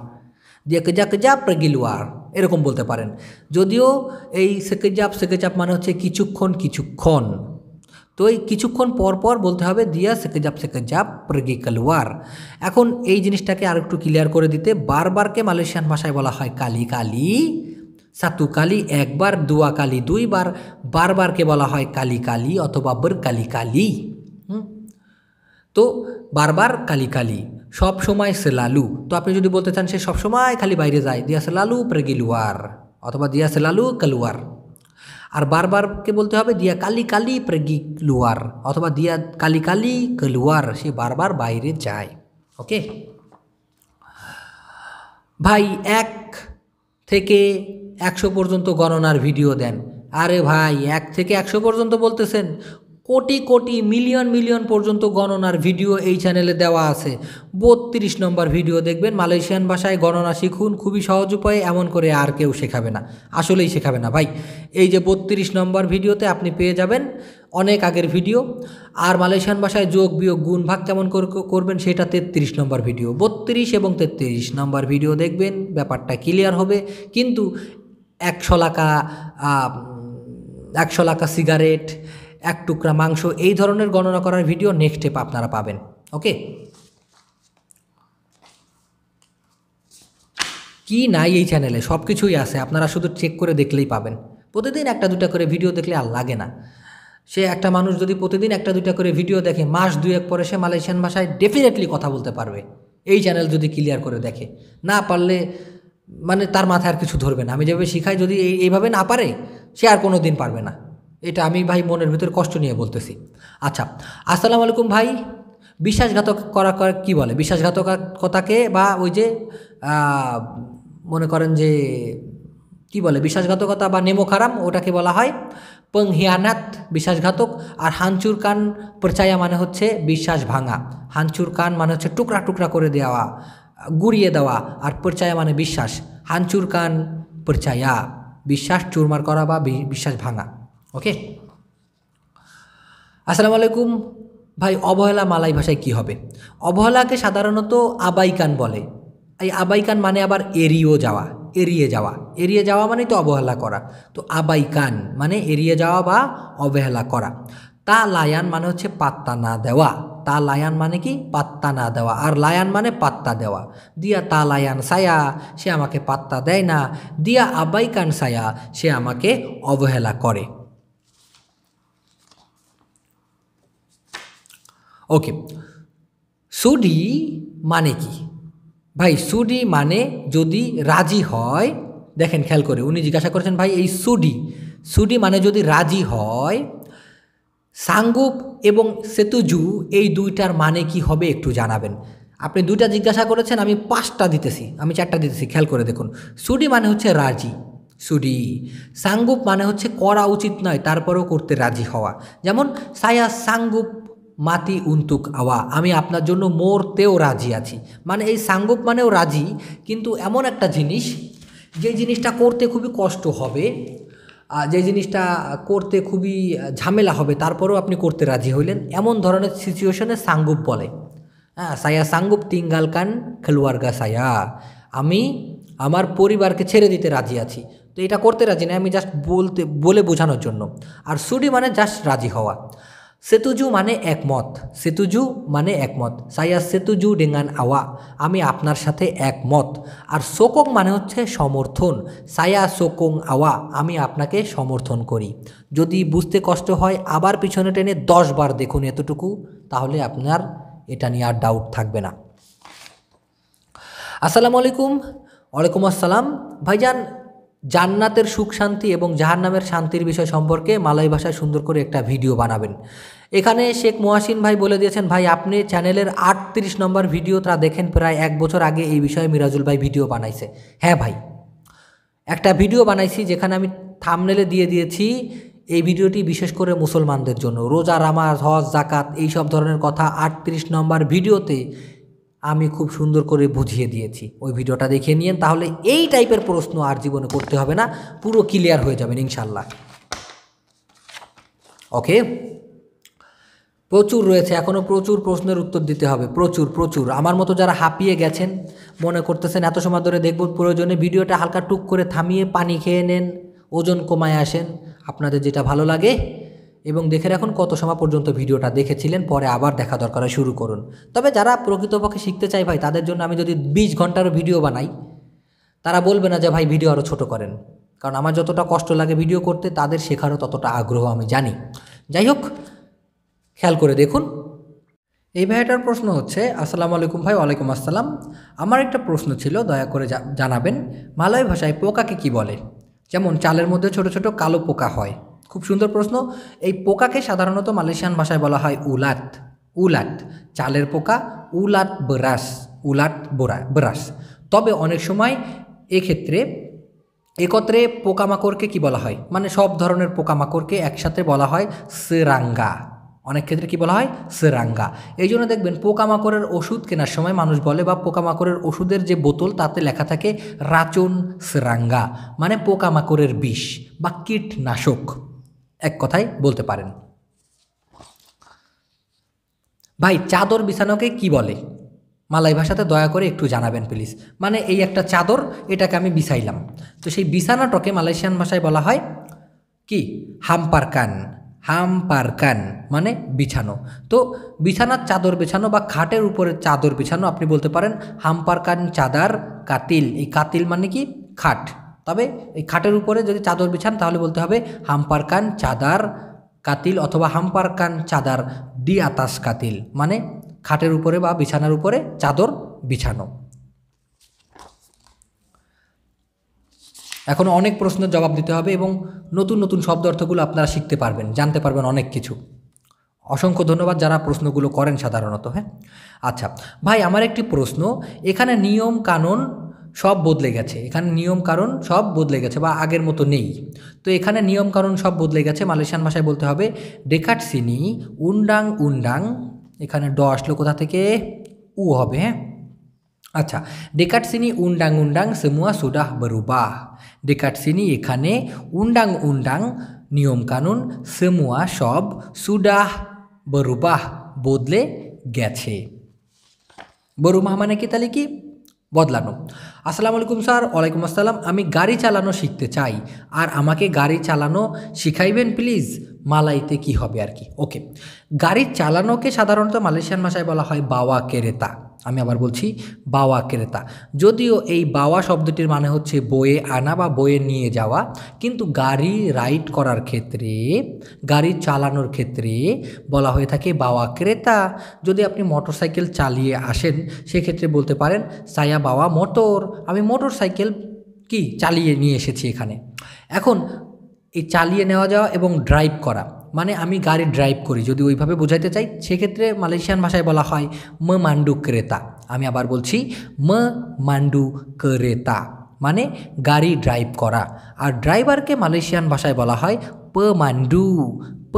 A: কে kejap kejap pergi লোয়ার এরকম বলতে পারেন যদিও এই সেকেজাপ জাপ মানে হচ্ছে কিছুক্ষণ কিছুক্ষণ তো এই কিছুক্ষণ পর পর বলতে হবে দিয়া সেকে সেকে যাপ প্রেগিকালওয়ার এখন এই জিনিসটাকে আর একটু ক্লিয়ার করে দিতে বারবারকে মালয়েশিয়ান ভাষায় বলা হয় কালি কালি সাতু কালি একবার দুয়া কালি দুইবার বারবারকে বলা হয় কালি কালি অথবা বর কালি কালি তো বারবার কালি কালি সব সময় লালু তো আপনি যদি বলতে চান সে সবসময় খালি বাইরে যায় দিয়া সে লালু প্রেগিলুয়ার অথবা দিয়া সে লালু কালুয়ার আর বারবারকে বলতে হবে দিয়া কালি কালি প্রেগি লুয়ার অথবা দিয়া কালি কালি কলুয়ার সে বারবার বাইরে যায় ওকে ভাই এক থেকে একশো পর্যন্ত গণনার ভিডিও দেন আরে ভাই এক থেকে একশো পর্যন্ত বলতেছেন কোটি কোটি মিলিয়ন মিলিয়ন পর্যন্ত গণনার ভিডিও এই চ্যানেলে দেওয়া আছে বত্রিশ নম্বর ভিডিও দেখবেন মালয়েশিয়ান ভাষায় গণনা শিখুন খুবই সহজ উপায়ে এমন করে আর কেউ শেখাবে না আসলেই শেখাবে না ভাই এই যে বত্রিশ নম্বর ভিডিওতে আপনি পেয়ে যাবেন অনেক আগের ভিডিও আর মালয়েশিয়ান ভাষায় যোগ বিয়োগ গুণ ভাগ কেমন করবেন সেটা তেত্রিশ নম্বর ভিডিও বত্রিশ এবং তেত্রিশ নম্বর ভিডিও দেখবেন ব্যাপারটা ক্লিয়ার হবে কিন্তু একশো লাখা একশো লাখা সিগারেট এক টুকরা মাংস এই ধরনের গণনা করার ভিডিও নেক্সট স্টেপ আপনারা পাবেন ওকে কি নাই এই চ্যানেলে সব কিছুই আছে আপনারা শুধু চেক করে দেখলেই পাবেন প্রতিদিন একটা দুটা করে ভিডিও দেখলে আর লাগে না সে একটা মানুষ যদি প্রতিদিন একটা দুটা করে ভিডিও দেখে মাস এক পরে সে মালয়েশিয়ান ভাষায় ডেফিনেটলি কথা বলতে পারবে এই চ্যানেল যদি ক্লিয়ার করে দেখে না পারলে মানে তার মাথায় আর কিছু ধরবে না আমি যেভাবে শিখাই যদি এইভাবে না পারে সে আর কোনো দিন পারবে না এটা আমি ভাই মনের ভিতর কষ্ট নিয়ে বলতেছি আচ্ছা আসসালামু আলাইকুম ভাই বিশ্বাসঘাতক করা কি বলে বিশ্বাসঘাতকতাকে বা ওই যে মনে করেন যে কি বলে বিশ্বাসঘাতকতা বা নেমো খারাম ওটাকে বলা হয় পংহিয়ানাত বিশ্বাসঘাতক আর হাঞ্চুর কান প্রচায়া মানে হচ্ছে বিশ্বাস ভাঙা হাঞ্চুর কান মানে হচ্ছে টুকরা টুকরা করে দেওয়া গুড়িয়ে দেওয়া আর প্রচায়া মানে বিশ্বাস হাঞ্চুর কান প্রচায়া বিশ্বাস চুরমার করা বা বিশ্বাস ভাঙা ওকে আসসালামু আলাইকুম ভাই অবহেলা মালাই ভাষায় কি হবে অবহেলাকে সাধারণত আবাইকান বলে এই আবাইকান মানে আবার এড়িয়েও যাওয়া এড়িয়ে যাওয়া এড়িয়ে যাওয়া মানে তো অবহেলা করা তো আবাইকান মানে এড়িয়ে যাওয়া বা অবহেলা করা তা লায়ান মানে হচ্ছে পাত্তা না দেওয়া তা লায়ান মানে কি পাত্তা না দেওয়া আর লায়ান মানে পাত্তা দেওয়া দিয়া তা লায়ান সায়া সে আমাকে পাত্তা দেয় না দিয়া আবাইকান সায়া সে আমাকে অবহেলা করে ওকে সুডি মানে কি ভাই সুডি মানে যদি রাজি হয় দেখেন খেয়াল করে উনি জিজ্ঞাসা করেছেন ভাই এই সুডি সুডি মানে যদি রাজি হয় সাঙ্গুপ এবং সেতুজু এই দুইটার মানে কি হবে একটু জানাবেন আপনি দুইটা জিজ্ঞাসা করেছেন আমি পাঁচটা দিতেছি আমি চারটা দিতেছি খেয়াল করে দেখুন সুডি মানে হচ্ছে রাজি সুডি সাঙ্গুপ মানে হচ্ছে করা উচিত নয় তারপরেও করতে রাজি হওয়া যেমন সায়া সাঙ্গুপ মাতি উন্তুক আওয়া আমি আপনার জন্য মোরতেও রাজি আছি মানে এই সাঙ্গুপ মানেও রাজি কিন্তু এমন একটা জিনিস যে জিনিসটা করতে খুবই কষ্ট হবে যে জিনিসটা করতে খুবই ঝামেলা হবে তারপরেও আপনি করতে রাজি হইলেন এমন ধরনের সিচুয়েশনে সাঙ্গুপ বলে হ্যাঁ সায়া সাঙ্গুপ তিঙ্গালকান খেলোয়ারগা সায়া আমি আমার পরিবারকে ছেড়ে দিতে রাজি আছি তো এটা করতে রাজি না আমি জাস্ট বলতে বলে বোঝানোর জন্য আর সুডি মানে জাস্ট রাজি হওয়া সেতুজু মানে একমত সেতুজু মানে একমত সাইয়া সেতুজু ডেঙ্গান আওয়া আমি আপনার সাথে একমত আর শোকং মানে হচ্ছে সমর্থন সায়া শোকং আওয়া আমি আপনাকে সমর্থন করি যদি বুঝতে কষ্ট হয় আবার পিছনে টেনে দশবার দেখুন এতটুকু তাহলে আপনার এটা নিয়ে আর ডাউট থাকবে না আসসালামু আলাইকুম ওয়ালাইকুম আসসালাম ভাইজান জান্নাতের সুখ শান্তি এবং জাহান্নামের শান্তির বিষয় সম্পর্কে মালয় ভাষায় সুন্দর করে একটা ভিডিও বানাবেন এখানে শেখ মোয়াসিন ভাই বলে দিয়েছেন ভাই আপনি চ্যানেলের আটত্রিশ নম্বর ভিডিও তারা দেখেন প্রায় এক বছর আগে এই বিষয়ে মিরাজুল ভাই ভিডিও বানাইছে হ্যাঁ ভাই একটা ভিডিও বানাইছি যেখানে আমি থামনেলে দিয়ে দিয়েছি এই ভিডিওটি বিশেষ করে মুসলমানদের জন্য রোজা রামাজ হজ জাকাত এই সব ধরনের কথা আটত্রিশ নম্বর ভিডিওতে আমি খুব সুন্দর করে বুঝিয়ে দিয়েছি ওই ভিডিওটা দেখে নিয়েন তাহলে এই টাইপের প্রশ্ন আর জীবনে করতে হবে না পুরো ক্লিয়ার হয়ে যাবেন ইনশাল্লাহ ওকে প্রচুর রয়েছে এখনও প্রচুর প্রশ্নের উত্তর দিতে হবে প্রচুর প্রচুর আমার মতো যারা হাঁপিয়ে গেছেন মনে করতেছেন এত সময় ধরে দেখব প্রয়োজনে ভিডিওটা হালকা টুক করে থামিয়ে পানি খেয়ে নেন ওজন কমায় আসেন আপনাদের যেটা ভালো লাগে এবং দেখে রাখুন কত সময় পর্যন্ত ভিডিওটা দেখেছিলেন পরে আবার দেখা দরকার শুরু করুন তবে যারা প্রকৃতপক্ষে শিখতে চাই ভাই তাদের জন্য আমি যদি বিশ ঘন্টারও ভিডিও বানাই তারা বলবে না যে ভাই ভিডিও আরও ছোট করেন কারণ আমার যতটা কষ্ট লাগে ভিডিও করতে তাদের শেখারও ততটা আগ্রহ আমি জানি যাই হোক খেয়াল করে দেখুন এই ভাইটার প্রশ্ন হচ্ছে আসসালামু আলাইকুম ভাই ওয়ালাইকুম আসসালাম আমার একটা প্রশ্ন ছিল দয়া করে জানাবেন মালয় ভাষায় পোকাকে কি বলে যেমন চালের মধ্যে ছোট ছোট কালো পোকা হয় খুব সুন্দর প্রশ্ন এই পোকাকে সাধারণত মালয়েশিয়ান ভাষায় বলা হয় উলাত উলাত চালের পোকা উলাত বরাস উলাট বোরা ব্রাস তবে অনেক সময় এক্ষেত্রে একত্রে পোকামাকড়কে কি বলা হয় মানে সব ধরনের পোকামাকড়কে একসাথে বলা হয় সেরাঙ্গা অনেক ক্ষেত্রে কি বলা হয় সেরাঙ্গা এই জন্য দেখবেন পোকামাকড়ের ওষুধ কেনার সময় মানুষ বলে বা পোকামাকড়ের ওষুধের যে বোতল তাতে লেখা থাকে রাচন সেরাঙ্গা মানে পোকামাকড়ের বিষ বা কীটনাশক এক কথায় বলতে পারেন ভাই চাদর বিছানোকে কি বলে মালাই ভাষাতে দয়া করে একটু জানাবেন প্লিজ মানে এই একটা চাদর এটাকে আমি বিছাইলাম তো সেই বিছানাটকে মালয়েশিয়ান ভাষায় বলা হয় কি হাম্পার কান হাম পারকান মানে বিছানো তো বিছানার চাদর বিছানো বা খাটের উপরে চাদর বিছানো আপনি বলতে পারেন হাম পারকান চাদার কাতিল এই কাতিল মানে কি খাট তবে এই খাটের উপরে যদি চাদর বিছান তাহলে বলতে হবে হামপারকান চাদার কাতিল অথবা হামপারকান চাদার দি আতাস কাতিল মানে খাটের উপরে বা বিছানার উপরে চাদর বিছানো এখনও অনেক প্রশ্নের জবাব দিতে হবে এবং নতুন নতুন শব্দ অর্থগুলো আপনারা শিখতে পারবেন জানতে পারবেন অনেক কিছু অসংখ্য ধন্যবাদ যারা প্রশ্নগুলো করেন সাধারণত হ্যাঁ আচ্ছা ভাই আমার একটি প্রশ্ন এখানে নিয়ম কানুন সব বদলে গেছে এখানে নিয়ম কারণ সব বদলে গেছে বা আগের মতো নেই তো এখানে নিয়ম কারণ সব বদলে গেছে মালয়েশিয়ান ভাষায় বলতে হবে ডেকাট সিনি উন্ডাং উন্ডাং এখানে ড আসলো কোথা থেকে উ হবে হ্যাঁ আচ্ছা ডেকাট সিনি উন্ডাং উন্ডাং সেমুয়া sudah বরুবাহ ডেকাট সিনি এখানে উন্ডাং উন্ডাং নিয়ম কানুন সব সুডাহ বরুবাহ বদলে গেছে বরুমাহ মানে কি তাহলে কি বদলানো আসসালামু আলাইকুম স্যার ওয়ালাইকুম আসসালাম আমি গাড়ি চালানো শিখতে চাই আর আমাকে গাড়ি চালানো শিখাইবেন প্লিজ মালাইতে কি হবে আর কি ওকে গাড়ি চালানোকে সাধারণত মালয়েশিয়ান ভাষায় বলা হয় বাওয়া কেরেতা আমি আবার বলছি বাওয়া ক্রেতা যদিও এই বাওয়া শব্দটির মানে হচ্ছে বয়ে আনা বা বয়ে নিয়ে যাওয়া কিন্তু গাড়ি রাইড করার ক্ষেত্রে গাড়ি চালানোর ক্ষেত্রে বলা হয়ে থাকে বাওয়া ক্রেতা যদি আপনি মোটরসাইকেল চালিয়ে আসেন সেক্ষেত্রে বলতে পারেন সায়া বাওয়া মোটর আমি মোটরসাইকেল কি চালিয়ে নিয়ে এসেছি এখানে এখন এই চালিয়ে নেওয়া যাওয়া এবং ড্রাইভ করা মানে আমি গাড়ি ড্রাইভ করি যদি ওইভাবে বোঝাইতে চাই সেক্ষেত্রে মালয়েশিয়ান ভাষায় বলা হয় ম মান্ডু ক্রেতা আমি আবার বলছি ম মান্ডু ক্রেতা মানে গাড়ি ড্রাইভ করা আর ড্রাইভারকে মালয়েশিয়ান ভাষায় বলা হয় প মান্ডু প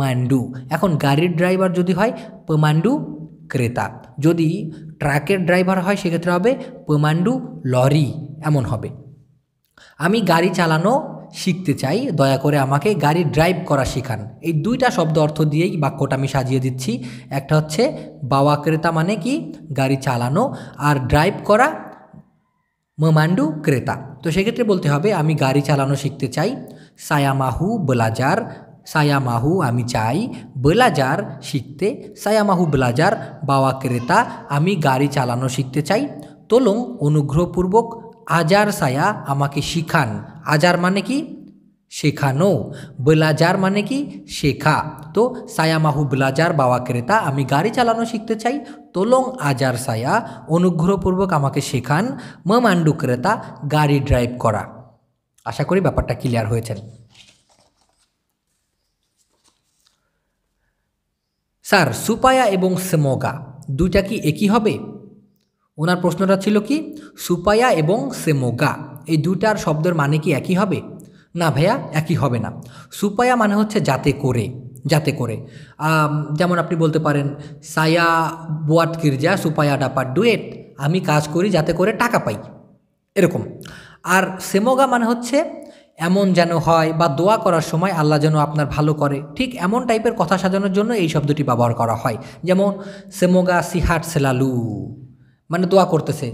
A: মান্ডু এখন গাড়ির ড্রাইভার যদি হয় প মান্ডু ক্রেতা যদি ট্রাকের ড্রাইভার হয় সেক্ষেত্রে হবে মান্ডু লরি এমন হবে আমি গাড়ি চালানো শিখতে চাই দয়া করে আমাকে গাড়ি ড্রাইভ করা শেখান এই দুইটা শব্দ অর্থ দিয়েই বাক্যটা আমি সাজিয়ে দিচ্ছি একটা হচ্ছে বাওয়া ক্রেতা মানে কি গাড়ি চালানো আর ড্রাইভ করা মমান্ডু ক্রেতা তো সেক্ষেত্রে বলতে হবে আমি গাড়ি চালানো শিখতে চাই সায়ামাহু বলাজার সায়ামাহু আমি চাই বেলাজার শিখতে সায়ামাহু বেলাজার বাওয়া ক্রেতা আমি গাড়ি চালানো শিখতে চাই তোলং অনুগ্রহপূর্বক আজার সায়া আমাকে শিখান আজার মানে কি শেখানো বেলাজার মানে কি শেখা তো সায়া মাহু বেলাজার বাবা ক্রেতা আমি গাড়ি চালানো শিখতে চাই তোলং আজার সায়া অনুগ্রহপূর্বক আমাকে শেখান মান্ডু ক্রেতা গাড়ি ড্রাইভ করা আশা করি ব্যাপারটা ক্লিয়ার হয়েছেন স্যার সুপায়া এবং সেমোগা দুইটা কি একই হবে ওনার প্রশ্নটা ছিল কি সুপায়া এবং সেমোগা এই দুটার শব্দের মানে কি একই হবে না ভাইয়া একই হবে না সুপায়া মানে হচ্ছে যাতে করে যাতে করে যেমন আপনি বলতে পারেন সায়া বোয়াট কির্জা সুপায়া ডাপার ডুয়েট আমি কাজ করি যাতে করে টাকা পাই এরকম আর সেমোগা মানে হচ্ছে এমন যেন হয় বা দোয়া করার সময় আল্লাহ যেন আপনার ভালো করে ঠিক এমন টাইপের কথা সাজানোর জন্য এই শব্দটি ব্যবহার করা হয় যেমন সেমোগা সিহাট সেলালু মানে দোয়া করতেছে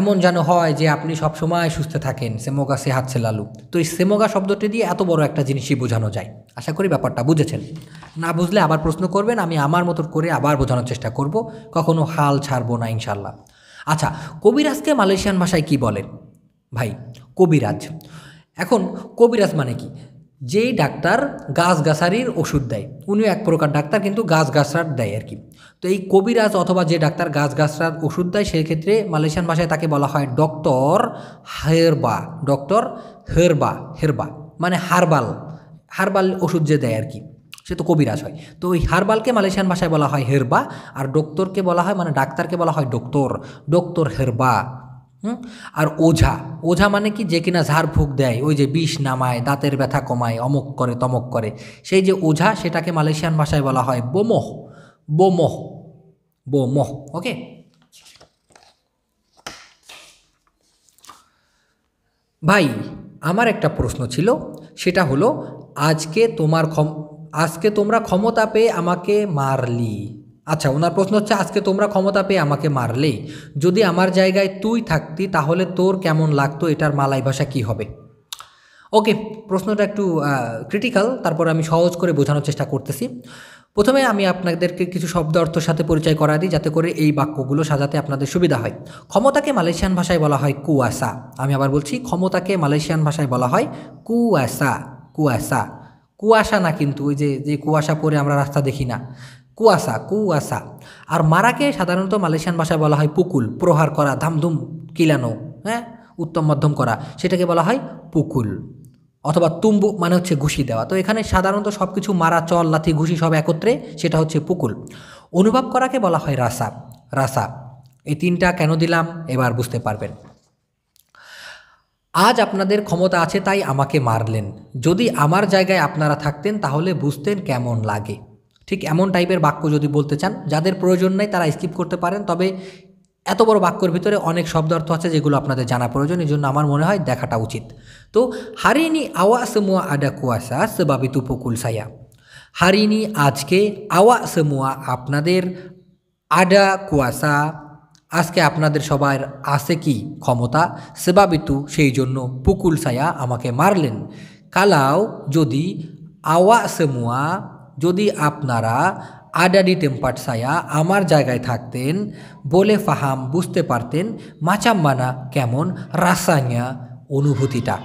A: এমন যেন হয় যে আপনি সবসময় সুস্থ থাকেন সেমোগা সে সে লালু তো এই সেমোগা শব্দটি দিয়ে এত বড় একটা জিনিসই বোঝানো যায় আশা করি ব্যাপারটা বুঝেছেন না বুঝলে আবার প্রশ্ন করবেন আমি আমার মতো করে আবার বোঝানোর চেষ্টা করব কখনো হাল ছাড়বো না ইনশাল্লাহ আচ্ছা কবিরাজকে মালয়েশিয়ান ভাষায় কি বলেন ভাই কবিরাজ এখন কবিরাজ মানে কি যেই ডাক্তার গাছগাছারির ওষুধ দেয় উনিও এক প্রকার ডাক্তার কিন্তু গাছগাছরার দেয় আর কি তো এই কবিরাজ অথবা যে ডাক্তার গাছগাছার ওষুধ দেয় সেক্ষেত্রে মালয়েশিয়ান ভাষায় তাকে বলা হয় ডক্টর হেরবা ডক্টর হেরবা হেরবা মানে হারবাল হারবাল ওষুধ যে দেয় আর কি সে তো কবিরাজ হয় তো ওই হারবালকে মালয়েশিয়ান ভাষায় বলা হয় হেরবা আর ডক্টরকে বলা হয় মানে ডাক্তারকে বলা হয় ডক্টর ডক্টর হেরবা আর ওঝা ওঝা মানে কি যে কিনা ফুঁক দেয় ওই যে বিষ নামায় দাঁতের ব্যথা কমায় অমক করে তমক করে সেই যে ওঝা সেটাকে মালয়েশিয়ান ভাষায় বলা হয় বোমোহ বোমোহ বোমোহ ওকে ভাই আমার একটা প্রশ্ন ছিল সেটা হলো আজকে তোমার ক্ষম আজকে তোমরা ক্ষমতা পেয়ে আমাকে মারলি আচ্ছা ওনার প্রশ্ন হচ্ছে আজকে তোমরা ক্ষমতা পেয়ে আমাকে মারলে যদি আমার জায়গায় তুই থাকতি তাহলে তোর কেমন লাগতো এটার মালাই ভাষা কি হবে ওকে প্রশ্নটা একটু ক্রিটিক্যাল তারপর আমি সহজ করে বোঝানোর চেষ্টা করতেছি প্রথমে আমি আপনাদেরকে কিছু শব্দ অর্থের সাথে পরিচয় করা দিই যাতে করে এই বাক্যগুলো সাজাতে আপনাদের সুবিধা হয় ক্ষমতাকে মালয়েশিয়ান ভাষায় বলা হয় কুয়াশা আমি আবার বলছি ক্ষমতাকে মালয়েশিয়ান ভাষায় বলা হয় কুয়াশা কুয়াশা কুয়াশা না কিন্তু ওই যে যে কুয়াশা পরে আমরা রাস্তা দেখি না কুয়াশা কুয়াশা আর মারাকে সাধারণত মালয়েশিয়ান ভাষায় বলা হয় পুকুল প্রহার করা ধামধুম কিলানো হ্যাঁ উত্তম মধ্যম করা সেটাকে বলা হয় পুকুল অথবা তুম্বু মানে হচ্ছে ঘুষি দেওয়া তো এখানে সাধারণত সব কিছু মারা চল লাথি ঘুষি সব একত্রে সেটা হচ্ছে পুকুল অনুভব করাকে বলা হয় রাসা রাসা এই তিনটা কেন দিলাম এবার বুঝতে পারবেন আজ আপনাদের ক্ষমতা আছে তাই আমাকে মারলেন যদি আমার জায়গায় আপনারা থাকতেন তাহলে বুঝতেন কেমন লাগে ঠিক এমন টাইপের বাক্য যদি বলতে চান যাদের প্রয়োজন নেই তারা স্কিপ করতে পারেন তবে এত বড় বাক্যর ভিতরে অনেক শব্দ অর্থ আছে যেগুলো আপনাদের জানা প্রয়োজন এই জন্য আমার মনে হয় দেখাটা উচিত তো হারিনি আওয়াস মুয়া আডা কুয়াশা সেবাবিত উপকূল সাইয়া হারিনি আজকে আওয়া সেমুয়া আপনাদের আডা কুয়াশা আজকে আপনাদের সবার আছে কি ক্ষমতা সেবাবিতু সেই জন্য পুকুল সায়া আমাকে মারলেন কালাও যদি আওয়া সেমুয়া যদি আপনারা আডাডি টেম্পার ছায়া আমার জায়গায় থাকতেন বলে ফাহাম বুঝতে পারতেন মাচাম্মানা কেমন রাসাঙা অনুভূতিটা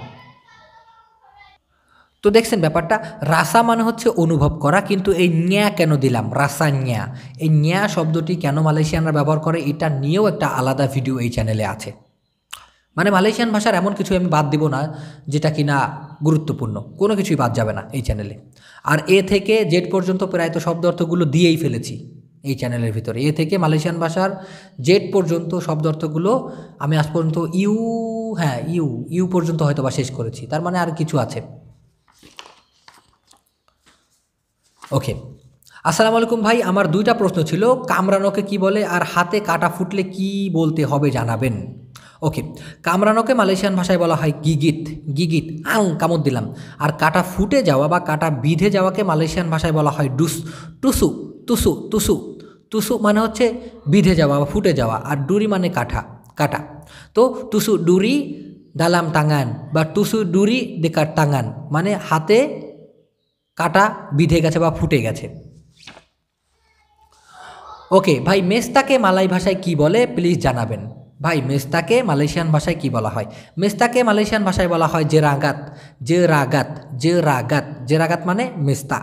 A: তো দেখছেন ব্যাপারটা রাসা মানে হচ্ছে অনুভব করা কিন্তু এই ন্যা কেন দিলাম রাসা ন্যা এই ন্যা শব্দটি কেন মালয়েশিয়ানরা ব্যবহার করে এটা নিয়েও একটা আলাদা ভিডিও এই চ্যানেলে আছে মানে মালয়েশিয়ান ভাষার এমন কিছু আমি বাদ দিব না যেটা কিনা গুরুত্বপূর্ণ কোনো কিছুই বাদ যাবে না এই চ্যানেলে আর এ থেকে জেড পর্যন্ত প্রায় তো শব্দ অর্থগুলো দিয়েই ফেলেছি এই চ্যানেলের ভিতরে এ থেকে মালয়েশিয়ান ভাষার জেড পর্যন্ত শব্দ অর্থগুলো আমি আজ পর্যন্ত ইউ হ্যাঁ ইউ ইউ পর্যন্ত হয়তো বা শেষ করেছি তার মানে আর কিছু আছে ওকে আসসালামু আলাইকুম ভাই আমার দুইটা প্রশ্ন ছিল কামরানোকে কি বলে আর হাতে কাটা ফুটলে কি বলতে হবে জানাবেন ওকে কামরানোকে মালয়েশিয়ান ভাষায় বলা হয় গিগিত গিগিত আং কামড় দিলাম আর কাটা ফুটে যাওয়া বা কাটা বিধে যাওয়াকে মালয়েশিয়ান ভাষায় বলা হয় ডুস টুসু তুসু তুসু তুসু মানে হচ্ছে বিধে যাওয়া বা ফুটে যাওয়া আর ডুরি মানে কাঠা কাটা তো টুসু ডুরি দালাম টাঙ্গান বা টুসু ডুরি দেকার টাঙ্গান মানে হাতে কাটা বিধে গেছে বা ফুটে গেছে ওকে ভাই মেস্তাকে মালাই ভাষায় কি বলে প্লিজ জানাবেন ভাই মেস্তাকে মালয়েশিয়ান ভাষায় কি বলা হয় মেস্তাকে মালয়েশিয়ান ভাষায় বলা হয় জেরাগাত জেরাগাত জেরাগাত জেরাগাত মানে মেস্তা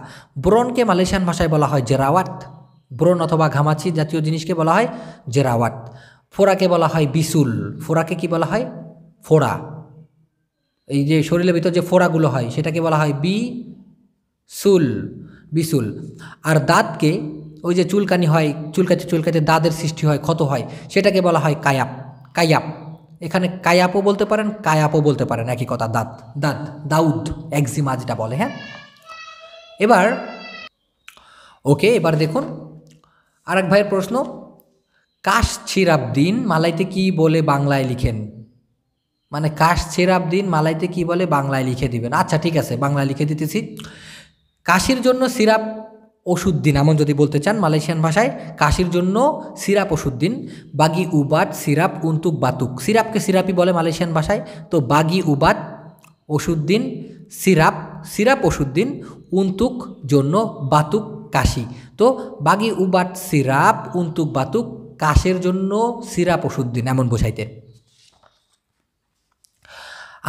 A: ব্রনকে মালয়েশিয়ান ভাষায় বলা হয় জেরাওয়াত ব্রন অথবা ঘামাচি জাতীয় জিনিসকে বলা হয় জেরাওয়াত ফোরাকে বলা হয় বিসুল ফোরাকে কি বলা হয় ফোড়া এই যে শরীরের ভিতর যে ফোড়াগুলো হয় সেটাকে বলা হয় বি সুল বিসুল আর দাঁতকে ওই যে চুলকানি হয় চুলকাতে চুলকাতে দাঁতের সৃষ্টি হয় ক্ষত হয় সেটাকে বলা হয় কায়াপ কায়াপ এখানে কায়াপও বলতে পারেন কায়াপও বলতে পারেন একই কথা দাঁত দাঁত দাউদ একজিমা যেটা বলে হ্যাঁ এবার ওকে এবার দেখুন আর এক ভাইয়ের প্রশ্ন কাশ দিন মালাইতে কি বলে বাংলায় লিখেন মানে কাশ দিন মালাইতে কি বলে বাংলায় লিখে দিবেন আচ্ছা ঠিক আছে বাংলায় লিখে দিতেছি কাশির জন্য সিরাপ ওষুদ্দিন এমন যদি বলতে চান মালয়েশিয়ান ভাষায় কাশির জন্য সিরাপ ওষুদ্দিন বাগি উবাত সিরাপ উন্তুক বাতুক সিরাপকে সিরাপই বলে মালয়েশিয়ান ভাষায় তো বাগি উবাত ওষুদ্দিন সিরাপ সিরাপ ওষুদ্দিন উন্তুক জন্য বাতুক কাশি তো বাগি উবাত সিরাপ উন্তুক বাতুক কাশের জন্য সিরাপ ওষুদ্দিন এমন বোঝাইতে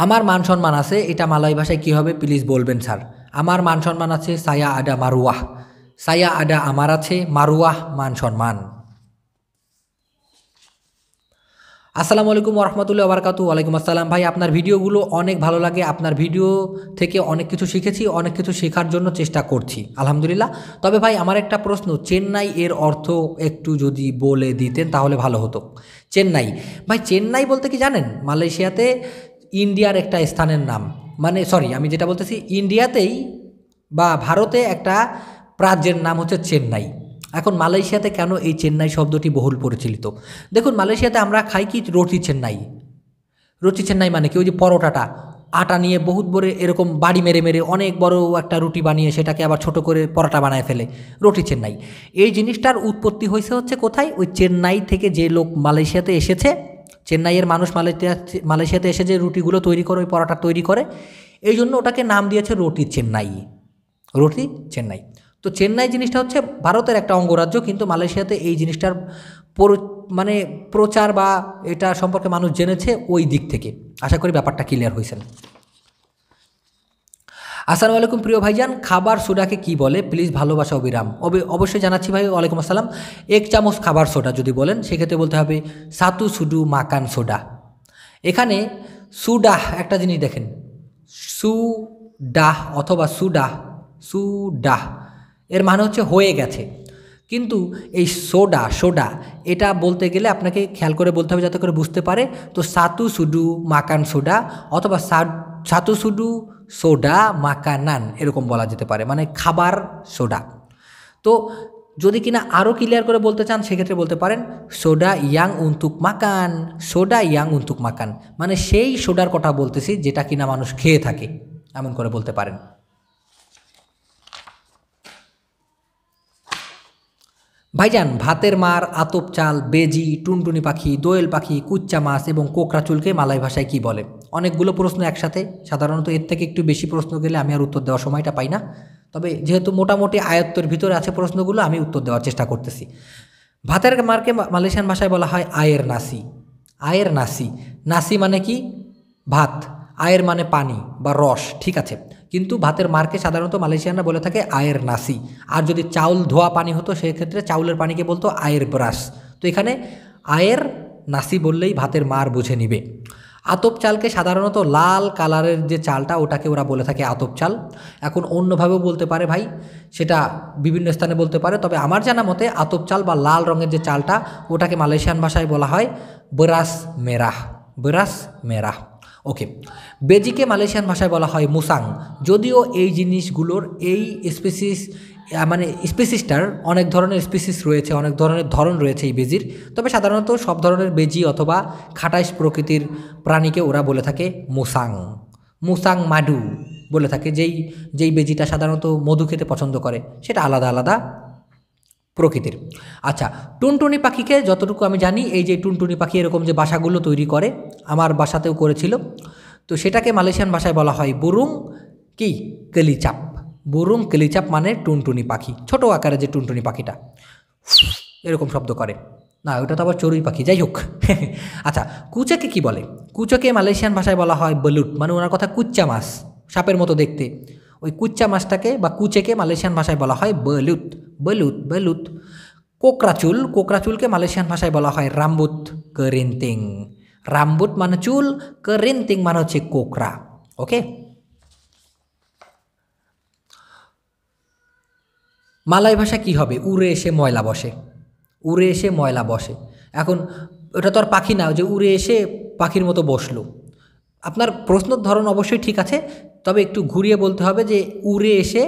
A: আমার মান সম্মান আছে এটা মালয় ভাষায় কী হবে প্লিজ বলবেন স্যার আমার মান সম্মান আছে সায়া আডা মারুয়াহ saya ada আমার আছে মারুয়াহ মান সম্মান আসসালামু আলাইকুম রহমতুল্লাহ বারকাতু ওয়ালাইকুম আসসালাম ভাই আপনার ভিডিওগুলো অনেক ভালো লাগে আপনার ভিডিও থেকে অনেক কিছু শিখেছি অনেক কিছু শেখার জন্য চেষ্টা করছি আলহামদুলিল্লাহ তবে ভাই আমার একটা প্রশ্ন চেন্নাই এর অর্থ একটু যদি বলে দিতেন তাহলে ভালো হতো চেন্নাই ভাই চেন্নাই বলতে কি জানেন মালয়েশিয়াতে ইন্ডিয়ার একটা স্থানের নাম মানে সরি আমি যেটা বলতেছি ইন্ডিয়াতেই বা ভারতে একটা রাজ্যের নাম হচ্ছে চেন্নাই এখন মালয়েশিয়াতে কেন এই চেন্নাই শব্দটি বহুল পরিচালিত দেখুন মালয়েশিয়াতে আমরা খাই কি রুটি চেন্নাই রুটি চেন্নাই মানে কি ওই যে পরোটাটা আটা নিয়ে বহুত বড় এরকম বাড়ি মেরে মেরে অনেক বড় একটা রুটি বানিয়ে সেটাকে আবার ছোট করে পরোটা বানায় ফেলে রুটি চেন্নাই এই জিনিসটার উৎপত্তি হয়েছে হচ্ছে কোথায় ওই চেন্নাই থেকে যে লোক মালয়েশিয়াতে এসেছে চেন্নাইয়ের মানুষ মালয়েশিয়া মালয়েশিয়াতে এসে যে রুটিগুলো তৈরি করে ওই পরোটা তৈরি করে এই জন্য ওটাকে নাম দিয়েছে রুটি চেন্নাই রুটি চেন্নাই তো চেন্নাই জিনিসটা হচ্ছে ভারতের একটা অঙ্গরাজ্য কিন্তু মালয়েশিয়াতে এই জিনিসটার মানে প্রচার বা এটা সম্পর্কে মানুষ জেনেছে ওই দিক থেকে আশা করি ব্যাপারটা ক্লিয়ার হয়েছেন আসসালামু আলাইকুম প্রিয় ভাইজান খাবার সোডাকে কি বলে প্লিজ ভালোবাসা অবিরাম অবশ্যই জানাচ্ছি ভাই ওয়ালাইকুম আসসালাম এক চামচ খাবার সোডা যদি বলেন সেক্ষেত্রে বলতে হবে সাতু সুডু মাকান সোডা এখানে সুডাহ একটা জিনিস দেখেন সুডাহ অথবা সুডাহ সুডাহ এর মানে হচ্ছে হয়ে গেছে কিন্তু এই সোডা সোডা এটা বলতে গেলে আপনাকে খেয়াল করে বলতে হবে যাতে করে বুঝতে পারে তো সাতু সুডু মাকান সোডা অথবা সাতু সুডু সোডা মাকানান এরকম বলা যেতে পারে মানে খাবার সোডা তো যদি কিনা আরও ক্লিয়ার করে বলতে চান সেক্ষেত্রে বলতে পারেন সোডা ইয়াং উন্তুক মাকান সোডা ইয়াং উন্তুক মাকান মানে সেই সোডার কথা বলতেছি যেটা কিনা মানুষ খেয়ে থাকে এমন করে বলতে পারেন ভাইজান ভাতের মার আতপ চাল বেজি টুনটুনি পাখি দোয়েল পাখি কুচ্চা মাছ এবং কোকরা চুলকে মালাই ভাষায় কি বলে অনেকগুলো প্রশ্ন একসাথে সাধারণত এর থেকে একটু বেশি প্রশ্ন গেলে আমি আর উত্তর দেওয়ার সময়টা পাই না তবে যেহেতু মোটামুটি আয়ত্তর ভিতরে আছে প্রশ্নগুলো আমি উত্তর দেওয়ার চেষ্টা করতেছি ভাতের মারকে মালয়েশিয়ান ভাষায় বলা হয় আয়ের নাসি আয়ের নাসি নাসি মানে কি ভাত আয়ের মানে পানি বা রস ঠিক আছে কিন্তু ভাতের মারকে সাধারণত মালয়েশিয়ানরা বলে থাকে আয়ের নাসি আর যদি চাউল ধোয়া পানি হতো সেক্ষেত্রে চাউলের পানিকে বলতো আয়ের ব্রাশ তো এখানে আয়ের নাসি বললেই ভাতের মার বুঝে নিবে আতপ চালকে সাধারণত লাল কালারের যে চালটা ওটাকে ওরা বলে থাকে আতপ চাল এখন অন্যভাবেও বলতে পারে ভাই সেটা বিভিন্ন স্থানে বলতে পারে তবে আমার জানা মতে আতপ চাল বা লাল রঙের যে চালটা ওটাকে মালয়েশিয়ান ভাষায় বলা হয় বরাস মেরাহ বরাস মেরাহ ওকে বেজিকে মালয়েশিয়ান ভাষায় বলা হয় মুসাং যদিও এই জিনিসগুলোর এই স্পেসিস মানে স্পেসিসটার অনেক ধরনের স্পেসিস রয়েছে অনেক ধরনের ধরন রয়েছে এই বেজির তবে সাধারণত সব ধরনের বেজি অথবা খাটাইস প্রকৃতির প্রাণীকে ওরা বলে থাকে মুসাং মুসাং মাডু বলে থাকে যেই যেই বেজিটা সাধারণত মধু খেতে পছন্দ করে সেটা আলাদা আলাদা প্রকৃতির আচ্ছা টুনটুনি পাখিকে যতটুকু আমি জানি এই যে টুনটুনি পাখি এরকম যে বাসাগুলো তৈরি করে আমার বাসাতেও করেছিল তো সেটাকে মালয়েশিয়ান ভাষায় বলা হয় বুরুং কি কেলিচাপ বুরুং কেলিচাপ মানে টুনটুনি পাখি ছোট আকারে যে টুনটুনি পাখিটা এরকম শব্দ করে না ওটা তো আবার চড়ুই পাখি যাই হোক আচ্ছা কুচাকে কি বলে কুচাকে মালয়েশিয়ান ভাষায় বলা হয় বলুট মানে ওনার কথা কুচ্চা মাছ সাপের মতো দেখতে ওই কুচ্চা মাছটাকে বা কুচেকে মালয়েশিয়ান ভাষায় বলা হয় বলুত বলুত বলুত কোকরাচুল কোকরাচুলকে মালয়েশিয়ান ভাষায় বলা হয় রামবুত করিন্তিং রামবুত মানে চুল করিন্তিং মানে হচ্ছে কোকরা ওকে মালয় ভাষা কি হবে উড়ে এসে ময়লা বসে উড়ে এসে ময়লা বসে এখন ওটা তো আর পাখি না যে উড়ে এসে পাখির মতো বসলো আপনার প্রশ্নর ধরন অবশ্যই ঠিক আছে তবে একটু ঘুরিয়ে বলতে হবে যে উড়ে এসে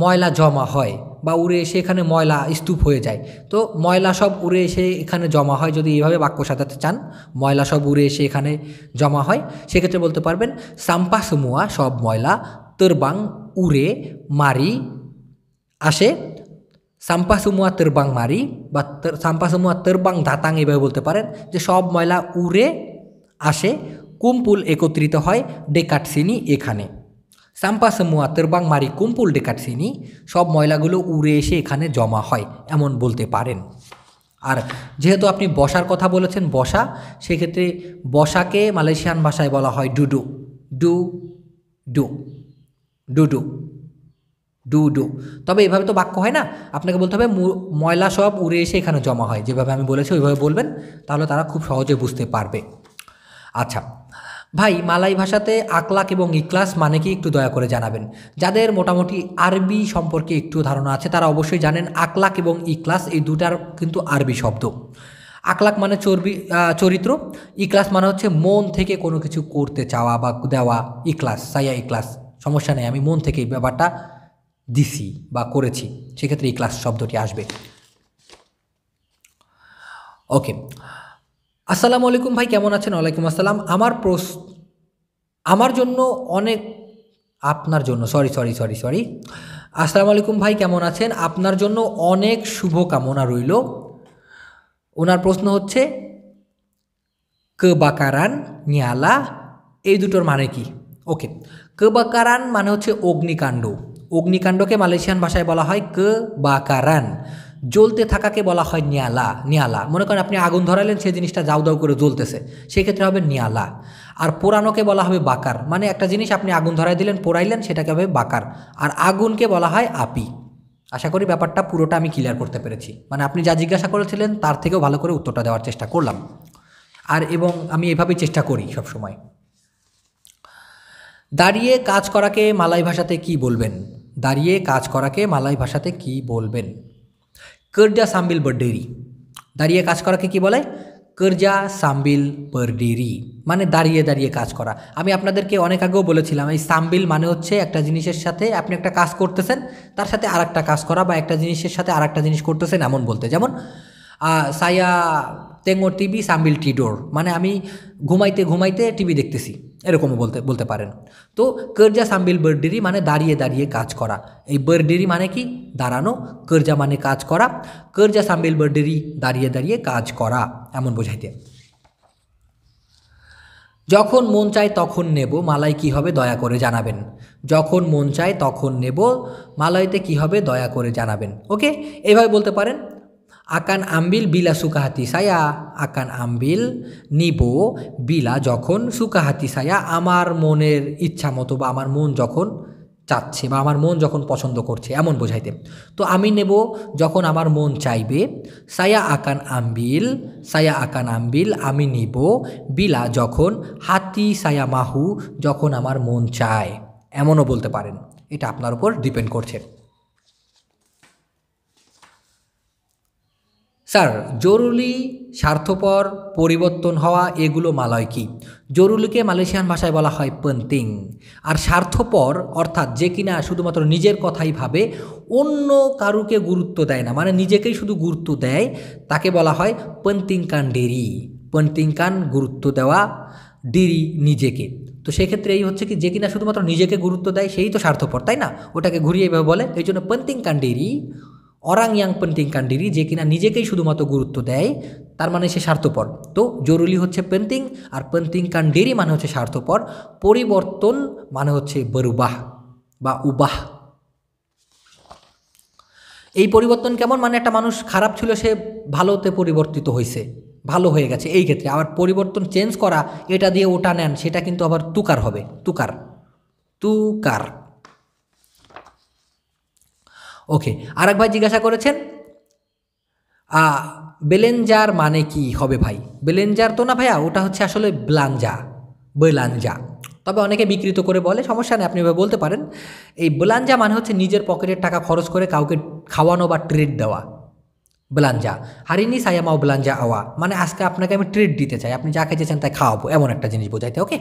A: ময়লা জমা হয় বা উড়ে এসে এখানে ময়লা স্তূপ হয়ে যায় তো ময়লা সব উড়ে এসে এখানে জমা হয় যদি এইভাবে বাক্য সাজাতে চান ময়লা সব উড়ে এসে এখানে জমা হয় সেক্ষেত্রে বলতে পারবেন সাম্পা সুমুয়া সব ময়লা তেরবাং উড়ে মারি আসে সাম্পা সুমুয়া তেরবাং মারি বা সাম্পা সুমুয়া তেরবাং ধাতাং এভাবে বলতে পারেন যে সব ময়লা উড়ে আসে কুম্পুল একত্রিত হয় ডেকাটসিনি এখানে সাম্পাস সমুয়া তেরবাং মারি কুম্পুল ডেকাটসিনি সব ময়লাগুলো উড়ে এসে এখানে জমা হয় এমন বলতে পারেন আর যেহেতু আপনি বসার কথা বলেছেন বসা সেক্ষেত্রে বসাকে মালয়েশিয়ান ভাষায় বলা হয় ডুডু ডু ডু ডুডু ডু ডু তবে এভাবে তো বাক্য হয় না আপনাকে বলতে হবে ময়লা সব উড়ে এসে এখানে জমা হয় যেভাবে আমি বলেছি ওইভাবে বলবেন তাহলে তারা খুব সহজে বুঝতে পারবে আচ্ছা ভাই মালাই ভাষাতে আকলাক এবং ইকলাস মানে কি একটু দয়া করে জানাবেন যাদের মোটামুটি আরবি সম্পর্কে একটু ধারণা আছে তারা অবশ্যই জানেন আকলাক এবং ইকলাস এই দুটার কিন্তু আরবি শব্দ আকলাক মানে চর্বি চরিত্র ইকলাস মানে হচ্ছে মন থেকে কোনো কিছু করতে চাওয়া বা দেওয়া ইকলাস সাইয়া ইকলাস সমস্যা নেই আমি মন থেকে ব্যাপারটা দিছি বা করেছি সেক্ষেত্রে ইকলাস শব্দটি আসবে ওকে আসসালামু আলাইকুম ভাই কেমন আছেন ওয়ালাইকুম আসসালাম আমার প্রস আমার জন্য অনেক আপনার জন্য সরি সরি সরি সরি আসসালামু আলাইকুম ভাই কেমন আছেন আপনার জন্য অনেক শুভ কামনা রইল ওনার প্রশ্ন হচ্ছে ক কারান নিয়ালা এই দুটোর মানে কি ওকে কারান মানে হচ্ছে অগ্নিকাণ্ড অগ্নিকাণ্ডকে মালয়েশিয়ান ভাষায় বলা হয় ক বাকারান জ্বলতে থাকাকে বলা হয় নিয়ালা নিয়ালা মনে করেন আপনি আগুন ধরালেন সেই জিনিসটা যাও দাউ করে জ্বলতেছে সেক্ষেত্রে হবে নিয়ালা আর পোড়ানোকে বলা হবে বাকার মানে একটা জিনিস আপনি আগুন ধরাই দিলেন পোড়াইলেন সেটাকে হবে বাকার আর আগুনকে বলা হয় আপি আশা করি ব্যাপারটা পুরোটা আমি ক্লিয়ার করতে পেরেছি মানে আপনি যা জিজ্ঞাসা করেছিলেন তার থেকেও ভালো করে উত্তরটা দেওয়ার চেষ্টা করলাম আর এবং আমি এভাবেই চেষ্টা করি সবসময় দাঁড়িয়ে কাজ করাকে মালাই ভাষাতে কি বলবেন দাঁড়িয়ে কাজ করাকে মালাই ভাষাতে কি বলবেন কর্জা সাম্বিল বরডেরি দাঁড়িয়ে কাজ করাকে কি বলে কর্জা সাম্বিল বরডেরি মানে দাঁড়িয়ে দাঁড়িয়ে কাজ করা আমি আপনাদেরকে অনেক আগেও বলেছিলাম এই সাম্বিল মানে হচ্ছে একটা জিনিসের সাথে আপনি একটা কাজ করতেছেন তার সাথে আর কাজ করা বা একটা জিনিসের সাথে আর জিনিস করতেছেন এমন বলতে যেমন সায়া তেঙ্গো টিভি সাম্বিল টিডোর মানে আমি ঘুমাইতে ঘুমাইতে টিভি দেখতেছি এরকমও বলতে বলতে পারেন তো কর্জা সাম্বিল বার্ডিরি মানে দাঁড়িয়ে দাঁড়িয়ে কাজ করা এই বার্ডেরি মানে কি দাঁড়ানো কর্জা মানে কাজ করা কর্জা সাম্বিল বার্ডেরি দাঁড়িয়ে দাঁড়িয়ে কাজ করা এমন বোঝাইতে যখন মন চায় তখন নেব মালাই কি হবে দয়া করে জানাবেন যখন মন চায় তখন নেব মালাইতে কি হবে দয়া করে জানাবেন ওকে এভাবে বলতে পারেন akan ambil bila suka hati saya akan ambil নিব বিলা যখন সুকা হাতি সায়া আমার মনের ইচ্ছা মতো বা আমার মন যখন চাচ্ছে বা আমার মন যখন পছন্দ করছে এমন বোঝাইতে তো আমি নেব যখন আমার মন চাইবে সায়া আকান আম্বিল সায়া আকান আম্বিল আমি নিব বিলা যখন হাতি সায়া মাহু যখন আমার মন চায় এমনও বলতে পারেন এটা আপনার উপর ডিপেন্ড করছে স্যার জরুরি স্বার্থপর পরিবর্তন হওয়া এগুলো মালয় কি জরুরিকে মালয়েশিয়ান ভাষায় বলা হয় পেন্টিং আর স্বার্থপর অর্থাৎ যে কিনা শুধুমাত্র নিজের কথাই ভাবে অন্য কারুকে গুরুত্ব দেয় না মানে নিজেকেই শুধু গুরুত্ব দেয় তাকে বলা হয় পেন্টিং কান ডেরি পেন্টিং কান গুরুত্ব দেওয়া ডেরি নিজেকে তো সেক্ষেত্রে এই হচ্ছে কি যে কিনা শুধুমাত্র নিজেকে গুরুত্ব দেয় সেই তো স্বার্থপর তাই না ওটাকে ঘুরিয়ে এভাবে বলে এই জন্য পেন্টিং কান ডেরি অরাং ইয়াং পেন্টিংকান ডিরি যে কিনা নিজেকেই শুধুমাত্র গুরুত্ব দেয় তার মানে সে স্বার্থপর তো জরুরি হচ্ছে পেন্টিং আর পেন্টিংকান ডিরি মানে হচ্ছে স্বার্থপর পরিবর্তন মানে হচ্ছে বরুবাহ বা উবাহ এই পরিবর্তন কেমন মানে একটা মানুষ খারাপ ছিল সে ভালোতে পরিবর্তিত হয়েছে ভালো হয়ে গেছে এই ক্ষেত্রে আবার পরিবর্তন চেঞ্জ করা এটা দিয়ে ওটা নেন সেটা কিন্তু আবার তুকার হবে তুকার তুকার ওকে আরেক ভাই জিজ্ঞাসা করেছেন বেলেঞ্জার মানে কি হবে ভাই বেলেঞ্জার তো না ভাইয়া ওটা হচ্ছে আসলে ব্লাঞ্জা বেলাঞ্জা তবে অনেকে বিকৃত করে বলে সমস্যা নেই আপনি বলতে পারেন এই বেলাঞ্জা মানে হচ্ছে নিজের পকেটের টাকা খরচ করে কাউকে খাওয়ানো বা ট্রিট দেওয়া ব্লাঞ্জা হারিনি সায়ামাও ব্লাঞ্জা আওয়া মানে আজকে আপনাকে আমি ট্রিট দিতে চাই আপনি যা খেয়েছেন তাই খাওয়াবো এমন একটা জিনিস বোঝাইতে ওকে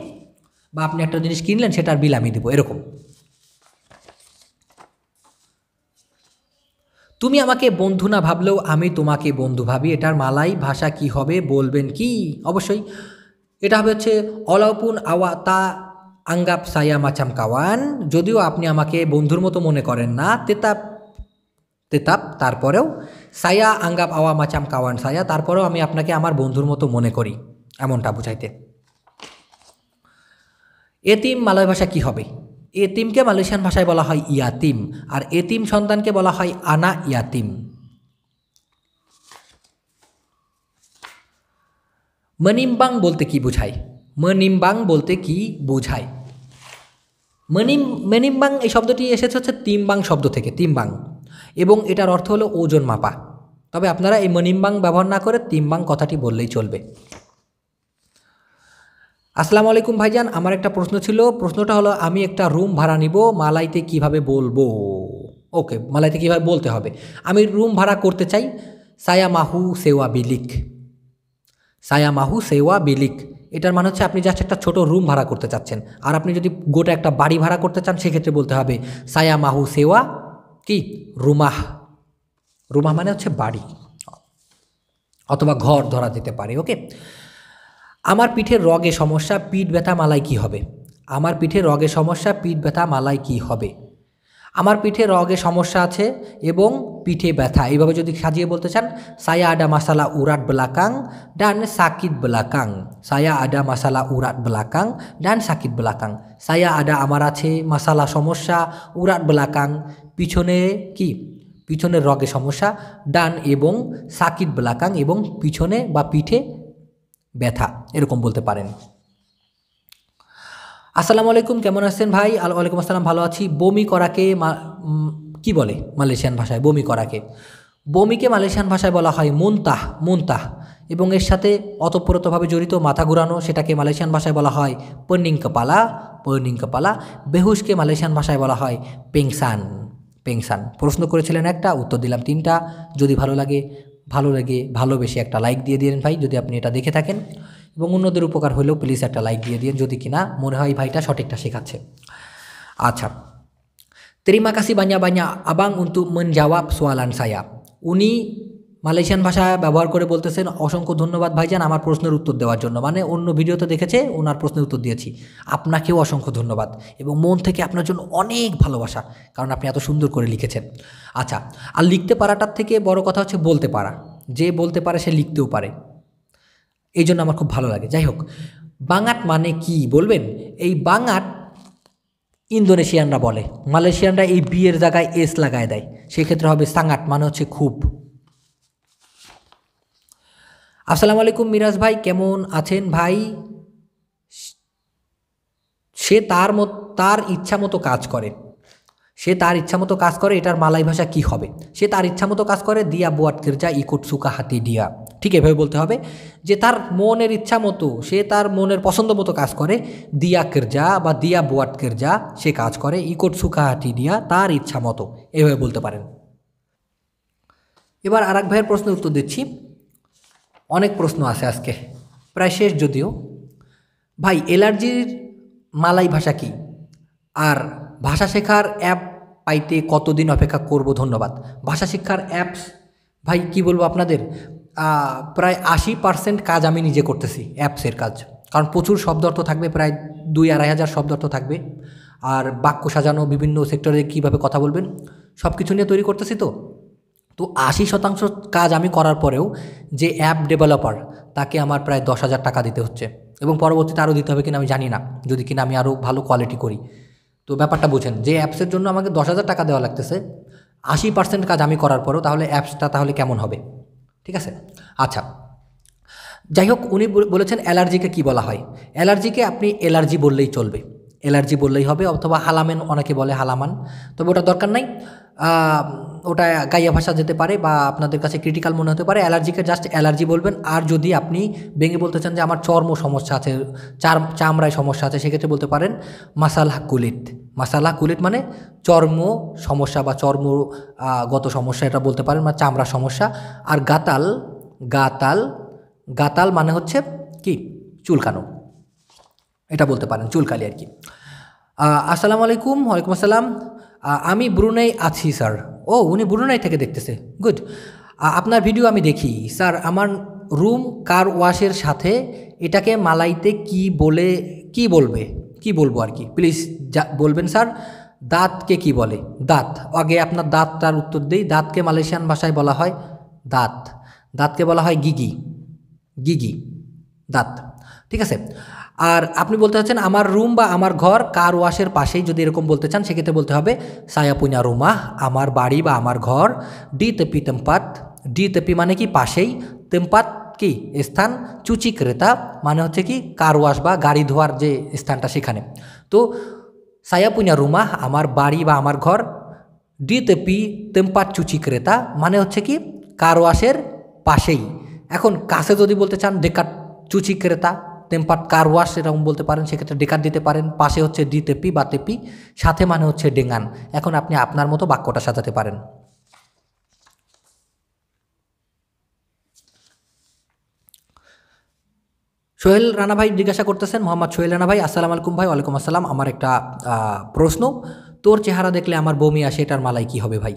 A: বা আপনি একটা জিনিস কিনলেন সেটার বিল আমি দেবো এরকম তুমি আমাকে বন্ধু না ভাবলেও আমি তোমাকে বন্ধু ভাবি এটার মালাই ভাষা কি হবে বলবেন কি অবশ্যই এটা হবে হচ্ছে অলাউপুন আওয়া তা আঙ্গাপ সায়া মাচাম কাওয়ান যদিও আপনি আমাকে বন্ধুর মতো মনে করেন না তেতাপ তেতাপ তারপরেও সায়া আঙ্গাপ আওয়া মাচাম কাওয়ান সায়া তারপরেও আমি আপনাকে আমার বন্ধুর মতো মনে করি এমনটা বুঝাইতে এতিম মালয় ভাষা কি হবে এতিমকে মালয়েশিয়ান ভাষায় বলা হয় ইয়াতিম আর এতিম সন্তানকে বলা হয় আনা ইয়াতিম মনিম্বাং বলতে কি বোঝায় মনিম্বাং বলতে কি বোঝায় মনিম মেনিম্বাং এই শব্দটি এসেছে হচ্ছে তিমবাং শব্দ থেকে তিমবাং এবং এটার অর্থ হলো ওজন মাপা তবে আপনারা এই মনিম্বাং ব্যবহার না করে তিমবাং কথাটি বললেই চলবে আসসালামু আলাইকুম ভাইজান আমার একটা প্রশ্ন ছিল প্রশ্নটা হলো আমি একটা রুম ভাড়া নিব মালাইতে কিভাবে বলবো ওকে মালাইতে কিভাবে বলতে হবে আমি রুম ভাড়া করতে চাই সায়া মাহু সেওয়া বিলিক সায়া মাহু সেওয়া বিলিক এটার মানে হচ্ছে আপনি জাস্ট একটা ছোট রুম ভাড়া করতে চাচ্ছেন আর আপনি যদি গোটা একটা বাড়ি ভাড়া করতে চান সেক্ষেত্রে বলতে হবে সায়া মাহু সেওয়া কি রুমাহ রুমাহ মানে হচ্ছে বাড়ি অথবা ঘর ধরা যেতে পারে ওকে আমার পিঠের রগে সমস্যা পিঠ ব্যথা মালায় কি হবে আমার পিঠে রগে সমস্যা পিঠ ব্যথা মালায় কি হবে আমার পিঠে রগে সমস্যা আছে এবং পিঠে ব্যথা এইভাবে যদি সাজিয়ে বলতে চান সায়া আডা মাসালা উরাট ব্লাকাং ডান সাকিদ ব্লাকাং সায়া আডা মাসালা উরাট ব্লাকাং ডান সাকিদ ব্লাকাং সায়া আডা আমার আছে মাসালা সমস্যা উরাট ব্লাকাং পিছনে কি পিছনের রগে সমস্যা ডান এবং সাকিদ ব্লাকাং এবং পিছনে বা পিঠে ব্যথা এরকম বলতে পারেন আসসালামু আলাইকুম কেমন আছেন ভাই আলাইকুম আসসালাম ভালো আছি বমি করাকে কি বলে মালয়েশিয়ান ভাষায় বমি করাকে বমিকে মালয়েশিয়ান ভাষায় বলা হয় মুনতাহ মুনতাহ এবং এর সাথে অতপ্রতভাবে জড়িত মাথা ঘুরানো সেটাকে মালয়েশিয়ান ভাষায় বলা হয় পর্নিং কপালা পর্নিং কপালা বেহুশকে মালয়েশিয়ান ভাষায় বলা হয় পেংসান পেংসান প্রশ্ন করেছিলেন একটা উত্তর দিলাম তিনটা যদি ভালো লাগে ভালো লাগে ভালোবেসে একটা লাইক দিয়ে দিলেন ভাই যদি আপনি এটা দেখে থাকেন এবং অন্যদের উপকার হলেও প্লিজ একটা লাইক দিয়ে দিন যদি কিনা মনে হয় ভাইটা সঠিকটা শেখাচ্ছে আচ্ছা Terima kasih banyak আবাং উন্তু মন জাওয়াব সোয়ালান সায়া উনি মালয়েশিয়ান ভাষা ব্যবহার করে বলতেছেন অসংখ্য ধন্যবাদ ভাইজান আমার প্রশ্নের উত্তর দেওয়ার জন্য মানে অন্য ভিডিওতে দেখেছে ওনার প্রশ্নের উত্তর দিয়েছি আপনাকেও অসংখ্য ধন্যবাদ এবং মন থেকে আপনার জন্য অনেক ভালোবাসা কারণ আপনি এত সুন্দর করে লিখেছেন আচ্ছা আর লিখতে পারাটার থেকে বড় কথা হচ্ছে বলতে পারা যে বলতে পারে সে লিখতেও পারে এই জন্য আমার খুব ভালো লাগে যাই হোক বাঙাট মানে কি বলবেন এই বাঙাট ইন্দোনেশিয়ানরা বলে মালয়েশিয়ানরা এই বিয়ের জায়গায় এস লাগায় দেয় সেক্ষেত্রে হবে সাঙাট মানে হচ্ছে খুব আসসালামু আলাইকুম মিরাজ ভাই কেমন আছেন ভাই সে তার মত তার ইচ্ছা মতো কাজ করে সে তার ইচ্ছা মতো কাজ করে এটার মালাই ভাষা কি হবে সে তার ইচ্ছা মতো কাজ করে দিয়া ইকুট সুকা হাতি দিয়া ঠিক এভাবে বলতে হবে যে তার মনের ইচ্ছা মতো সে তার মনের পছন্দ মতো কাজ করে দিয়া কিরজা বা দিয়া বুয়াট কিরজা সে কাজ করে সুকা হাতি দিয়া তার ইচ্ছা মতো এভাবে বলতে পারেন এবার আরেক ভাইয়ের প্রশ্নের উত্তর দিচ্ছি অনেক প্রশ্ন আছে আজকে প্রায় শেষ যদিও ভাই এলার্জির মালাই ভাষা কি আর ভাষা শেখার অ্যাপ পাইতে কতদিন অপেক্ষা করব ধন্যবাদ ভাষা শিক্ষার অ্যাপস ভাই কি বলবো আপনাদের প্রায় আশি পার্সেন্ট কাজ আমি নিজে করতেছি অ্যাপসের কাজ কারণ প্রচুর শব্দ অর্থ থাকবে প্রায় দুই আড়াই হাজার শব্দ অর্থ থাকবে আর বাক্য সাজানো বিভিন্ন সেক্টরে কীভাবে কথা বলবেন সব কিছু নিয়ে তৈরি করতেছি তো তো আশি শতাংশ কাজ আমি করার পরেও যে অ্যাপ ডেভেলপার তাকে আমার প্রায় দশ হাজার টাকা দিতে হচ্ছে এবং পরবর্তীতে আরও দিতে হবে কিনা আমি জানি না যদি কিনা আমি আরও ভালো কোয়ালিটি করি তো ব্যাপারটা বোঝেন যে অ্যাপসের জন্য আমাকে দশ হাজার টাকা দেওয়া লাগতেছে আশি পার্সেন্ট কাজ আমি করার পরেও তাহলে অ্যাপসটা তাহলে কেমন হবে ঠিক আছে আচ্ছা যাই হোক উনি বলেছেন অ্যালার্জিকে কি বলা হয় অ্যালার্জিকে আপনি অ্যালার্জি বললেই চলবে অ্যালার্জি বললেই হবে অথবা হালামেন অনেকে বলে হালামান তবে ওটা দরকার নাই ওটা গাইয়া ভাষা যেতে পারে বা আপনাদের কাছে ক্রিটিক্যাল মনে হতে পারে অ্যালার্জিকে জাস্ট অ্যালার্জি বলবেন আর যদি আপনি ভেঙে বলতে চান যে আমার চর্ম সমস্যা আছে চার চামড়ায় সমস্যা আছে সেক্ষেত্রে বলতে পারেন মাসালা কুলিত মাসালা কুলিত মানে চর্ম সমস্যা বা চর্মগত সমস্যা এটা বলতে পারেন মানে চামড়া সমস্যা আর গাতাল গাতাল গাতাল মানে হচ্ছে কি চুলকানো এটা বলতে পারেন চুলকালি আর কি আসসালামু আলাইকুম ওয়ালাইকুম আসসালাম আমি ব্রুনাই আছি স্যার ও উনি ব্রুনাই থেকে দেখতেছে গুড আপনার ভিডিও আমি দেখি স্যার আমার রুম কার ওয়াশের সাথে এটাকে মালাইতে কি বলে কি বলবে কি বলবো আর কি প্লিজ যা বলবেন স্যার দাঁতকে কি বলে দাঁত আগে আপনার দাঁতটার উত্তর দিই দাঁতকে মালয়েশিয়ান ভাষায় বলা হয় দাঁত দাঁতকে বলা হয় গিগি গিগি দাঁত ঠিক আছে আর আপনি বলতে চাচ্ছেন আমার রুম বা আমার ঘর কার ওয়াশের পাশেই যদি এরকম বলতে চান সেক্ষেত্রে বলতে হবে সায়াপুনা রুমা আমার বাড়ি বা আমার ঘর ডি তেপি তেম্পাত ডি তেপি মানে কি পাশেই তেম্পাত কি স্থান চুচি ক্রেতা মানে হচ্ছে কি কার ওয়াশ বা গাড়ি ধোয়ার যে স্থানটা সেখানে তো সায়াপুনা রুমা আমার বাড়ি বা আমার ঘর ডি তেপি তেম্পাত চুচি ক্রেতা মানে হচ্ছে কি কার ওয়াশের পাশেই এখন কাছে যদি বলতে চান ডেকাট চুচি ক্রেতা টেম্পার কার ওয়াশ এরকম বলতে পারেন সেক্ষেত্রে ডেকার দিতে পারেন পাশে হচ্ছে ডি তেপি বা তেপি সাথে মানে হচ্ছে ডেঙ্গান এখন আপনি আপনার মতো বাক্যটা সাজাতে পারেন সোহেল রানা ভাই জিজ্ঞাসা করতেছেন মোহাম্মদ সোহেল রানা ভাই আসসালাম আলকুম ভাই ওয়ালাইকুম আসসালাম আমার একটা প্রশ্ন তোর চেহারা দেখলে আমার বমি আসে এটার মালাই কি হবে ভাই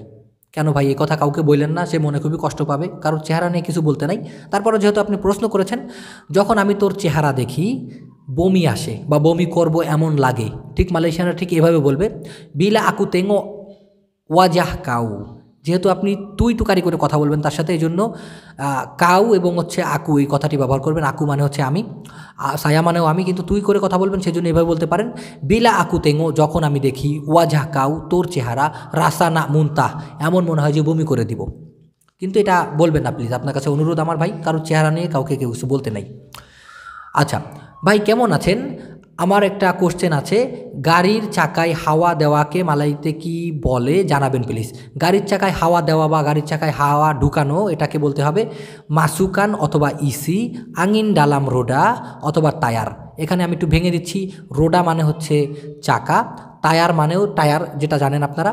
A: কেন ভাই এ কথা কাউকে বললেন না সে মনে খুবই কষ্ট পাবে কারণ চেহারা নিয়ে কিছু বলতে নাই তারপরে যেহেতু আপনি প্রশ্ন করেছেন যখন আমি তোর চেহারা দেখি বমি আসে বা বমি করব এমন লাগে ঠিক মালয়েশিয়ানরা ঠিক এভাবে বলবে বিলা আকু তেঙ্গো ওয়াজাহ কাউ যেহেতু আপনি তুই কারি করে কথা বলবেন তার সাথে এই জন্য কাউ এবং হচ্ছে আকু এই কথাটি ব্যবহার করবেন আকু মানে হচ্ছে আমি সায়া মানেও আমি কিন্তু তুই করে কথা বলবেন সেজন্য এভাবে বলতে পারেন বিলা আকু তেঙো যখন আমি দেখি ওয়াজা কাউ তোর চেহারা রাসা না মুন্তা এমন মনে হয় যে বমি করে দিব কিন্তু এটা বলবেন না প্লিজ আপনার কাছে অনুরোধ আমার ভাই কারোর চেহারা নিয়ে কাউকে কেউ কিছু বলতে নাই আচ্ছা ভাই কেমন আছেন আমার একটা কোশ্চেন আছে গাড়ির চাকায় হাওয়া দেওয়াকে মালাইতে কি বলে জানাবেন প্লিজ গাড়ির চাকায় হাওয়া দেওয়া বা গাড়ির চাকায় হাওয়া ঢুকানো এটাকে বলতে হবে মাসুকান অথবা ইসি e আঙিন ডালাম রোডা অথবা টায়ার এখানে আমি একটু ভেঙে দিচ্ছি রোডা মানে হচ্ছে চাকা টায়ার মানেও টায়ার যেটা জানেন আপনারা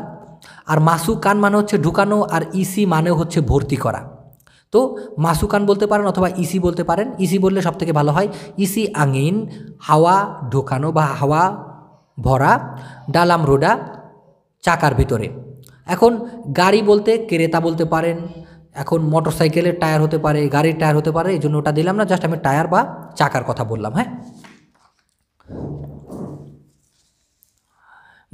A: আর মাসুকান মানে হচ্ছে ঢুকানো আর ইসি e মানে হচ্ছে ভর্তি করা তো মাসুকান বলতে পারেন অথবা ইসি বলতে পারেন ইসি বললে সব থেকে ভালো হয় ইসি আঙিন হাওয়া ঢোকানো বা হাওয়া ভরা ডালাম রোডা চাকার ভিতরে এখন গাড়ি বলতে ক্রেতা বলতে পারেন এখন মোটর সাইকেলের টায়ার হতে পারে গাড়ির টায়ার হতে পারে এই জন্য ওটা দিলাম না জাস্ট আমি টায়ার বা চাকার কথা বললাম হ্যাঁ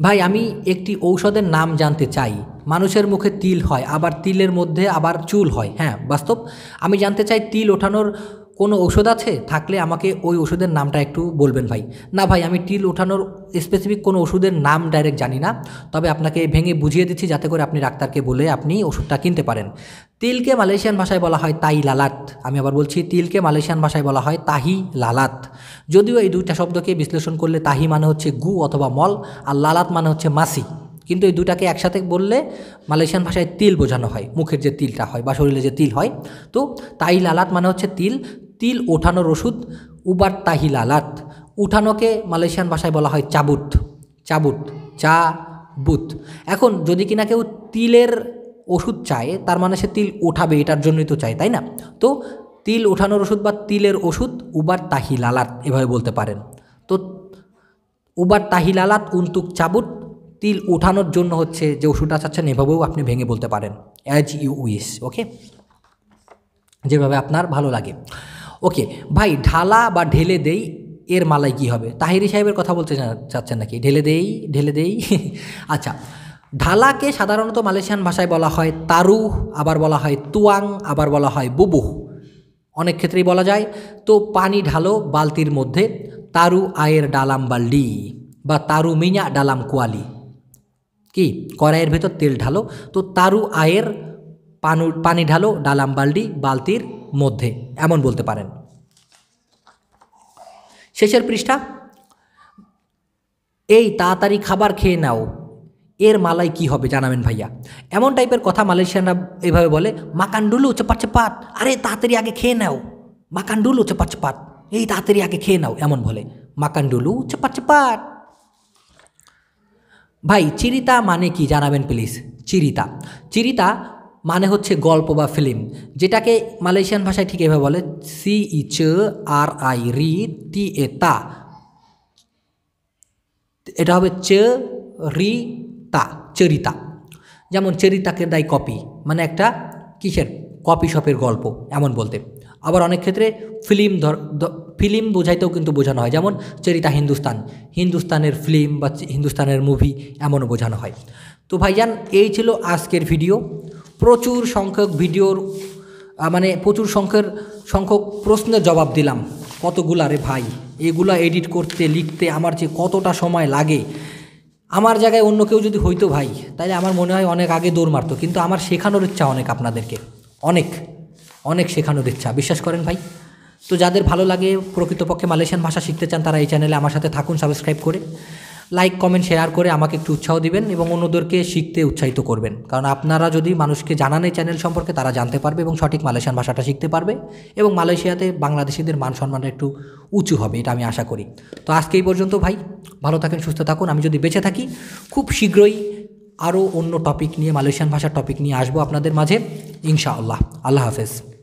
A: ভাই আমি একটি ঔষধের নাম জানতে চাই মানুষের মুখে তিল হয় আবার তিলের মধ্যে আবার চুল হয় হ্যাঁ বাস্তব আমি জানতে চাই তিল ওঠানোর কোনো ওষুধ আছে থাকলে আমাকে ওই ওষুধের নামটা একটু বলবেন ভাই না ভাই আমি টিল ওঠানোর স্পেসিফিক কোনো ওষুধের নাম ডাইরেক্ট জানি না তবে আপনাকে ভেঙে বুঝিয়ে দিচ্ছি যাতে করে আপনি ডাক্তারকে বলে আপনি ওষুধটা কিনতে পারেন তিলকে মালয়েশিয়ান ভাষায় বলা হয় তাই লালাত আমি আবার বলছি তিলকে মালয়েশিয়ান ভাষায় বলা হয় তাহি লালাত যদিও এই দুইটা শব্দকে বিশ্লেষণ করলে তাহি মানে হচ্ছে গু অথবা মল আর লালাত মানে হচ্ছে মাসি কিন্তু এই দুটাকে একসাথে বললে মালয়েশিয়ান ভাষায় তিল বোঝানো হয় মুখের যে তিলটা হয় বা শরীরে যে তিল হয় তো তাই লালাত মানে হচ্ছে তিল তিল ওঠানোর ওষুধ উবার আলাত উঠানোকে মালয়েশিয়ান ভাষায় বলা হয় চাবুত চাবুত চা বুত এখন যদি কিনা কেউ তিলের ওষুধ চায় তার মানে সে তিল ওঠাবে এটার জন্যই তো চায় তাই না তো তিল ওঠানোর ওষুধ বা তিলের ওষুধ উবার আলাত এভাবে বলতে পারেন তো উবার আলাত উন্তুক চাবুত তিল ওঠানোর জন্য হচ্ছে যে ওষুধটা চাচ্ছেন এভাবেও আপনি ভেঙে বলতে পারেন অ্যাজ ইউ উইস ওকে যেভাবে আপনার ভালো লাগে ওকে ভাই ঢালা বা ঢেলে দেই এর মালাই কি হবে তাহিরি সাহেবের কথা বলতে চাচ্ছেন নাকি ঢেলে দেই ঢেলে দেই আচ্ছা ঢালাকে সাধারণত মালয়েশিয়ান ভাষায় বলা হয় তারু আবার বলা হয় তুয়াং আবার বলা হয় বুবুহ অনেক ক্ষেত্রেই বলা যায় তো পানি ঢালো বালতির মধ্যে তারু আয়ের ডালাম বাল্ডি বা তারু মিনা ডালাম কোয়ালি কি কড়াইয়ের ভেতর তেল ঢালো তো তারু আয়ের পানু পানি ঢালো ডালাম বাল্ডি বালতির মধ্যে এমন বলতে পারেন শেষের পৃষ্ঠা এই তাড়াতাড়ি খাবার খেয়ে নাও এর মালাই কি হবে জানাবেন ভাইয়া এমন টাইপের কথা মালয়েশিয়ানরা এভাবে বলে মাকান্ডুলু চেপাট চেপাত আরে তাড়াতাড়ি আগে খেয়ে নাও মাকান্ডুলু চেপাট চেপাত এই তাড়াতাড়ি আগে খেয়ে নাও এমন বলে মাকান্ডুলু চেপাট চেপাট ভাই চিরিতা মানে কি জানাবেন প্লিজ চিরিতা চিরিতা মানে হচ্ছে গল্প বা ফিল্ম যেটাকে মালয়েশিয়ান ভাষায় ঠিক এভাবে বলে সি ই চ আর আই রি টি এ তা এটা হবে চ রি তা চরিতা যেমন চরিতাকে দাই কপি মানে একটা কিসের কপি শপের গল্প এমন বলতে আবার অনেক ক্ষেত্রে ফিল্ম ধর ফিল্ম বোঝাইতেও কিন্তু বোঝানো হয় যেমন চরিতা হিন্দুস্তান হিন্দুস্তানের ফিল্ম বা হিন্দুস্তানের মুভি এমনও বোঝানো হয় তো ভাইজান এই ছিল আজকের ভিডিও প্রচুর সংখ্যক ভিডিওর মানে প্রচুর সংখ্যক সংখ্যক প্রশ্নের জবাব দিলাম কতগুলা রে ভাই এগুলা এডিট করতে লিখতে আমার যে কতটা সময় লাগে আমার জায়গায় অন্য কেউ যদি হইতো ভাই তাহলে আমার মনে হয় অনেক আগে দৌড় মারতো কিন্তু আমার শেখানোর ইচ্ছা অনেক আপনাদেরকে অনেক অনেক শেখানোর ইচ্ছা বিশ্বাস করেন ভাই তো যাদের ভালো লাগে প্রকৃতপক্ষে মালয়েশিয়ান ভাষা শিখতে চান তারা এই চ্যানেলে আমার সাথে থাকুন সাবস্ক্রাইব করে লাইক কমেন্ট শেয়ার করে আমাকে একটু উৎসাহ দিবেন এবং অন্যদেরকে শিখতে উৎসাহিত করবেন কারণ আপনারা যদি মানুষকে জানান এই চ্যানেল সম্পর্কে তারা জানতে পারবে এবং সঠিক মালয়েশিয়ান ভাষাটা শিখতে পারবে এবং মালয়েশিয়াতে বাংলাদেশিদের মান সম্মানটা একটু উঁচু হবে এটা আমি আশা করি তো আজকে এই পর্যন্ত ভাই ভালো থাকেন সুস্থ থাকুন আমি যদি বেঁচে থাকি খুব শীঘ্রই আরও অন্য টপিক নিয়ে মালয়েশিয়ান ভাষার টপিক নিয়ে আসবো আপনাদের মাঝে ইনশাআল্লাহ আল্লাহ হাফেজ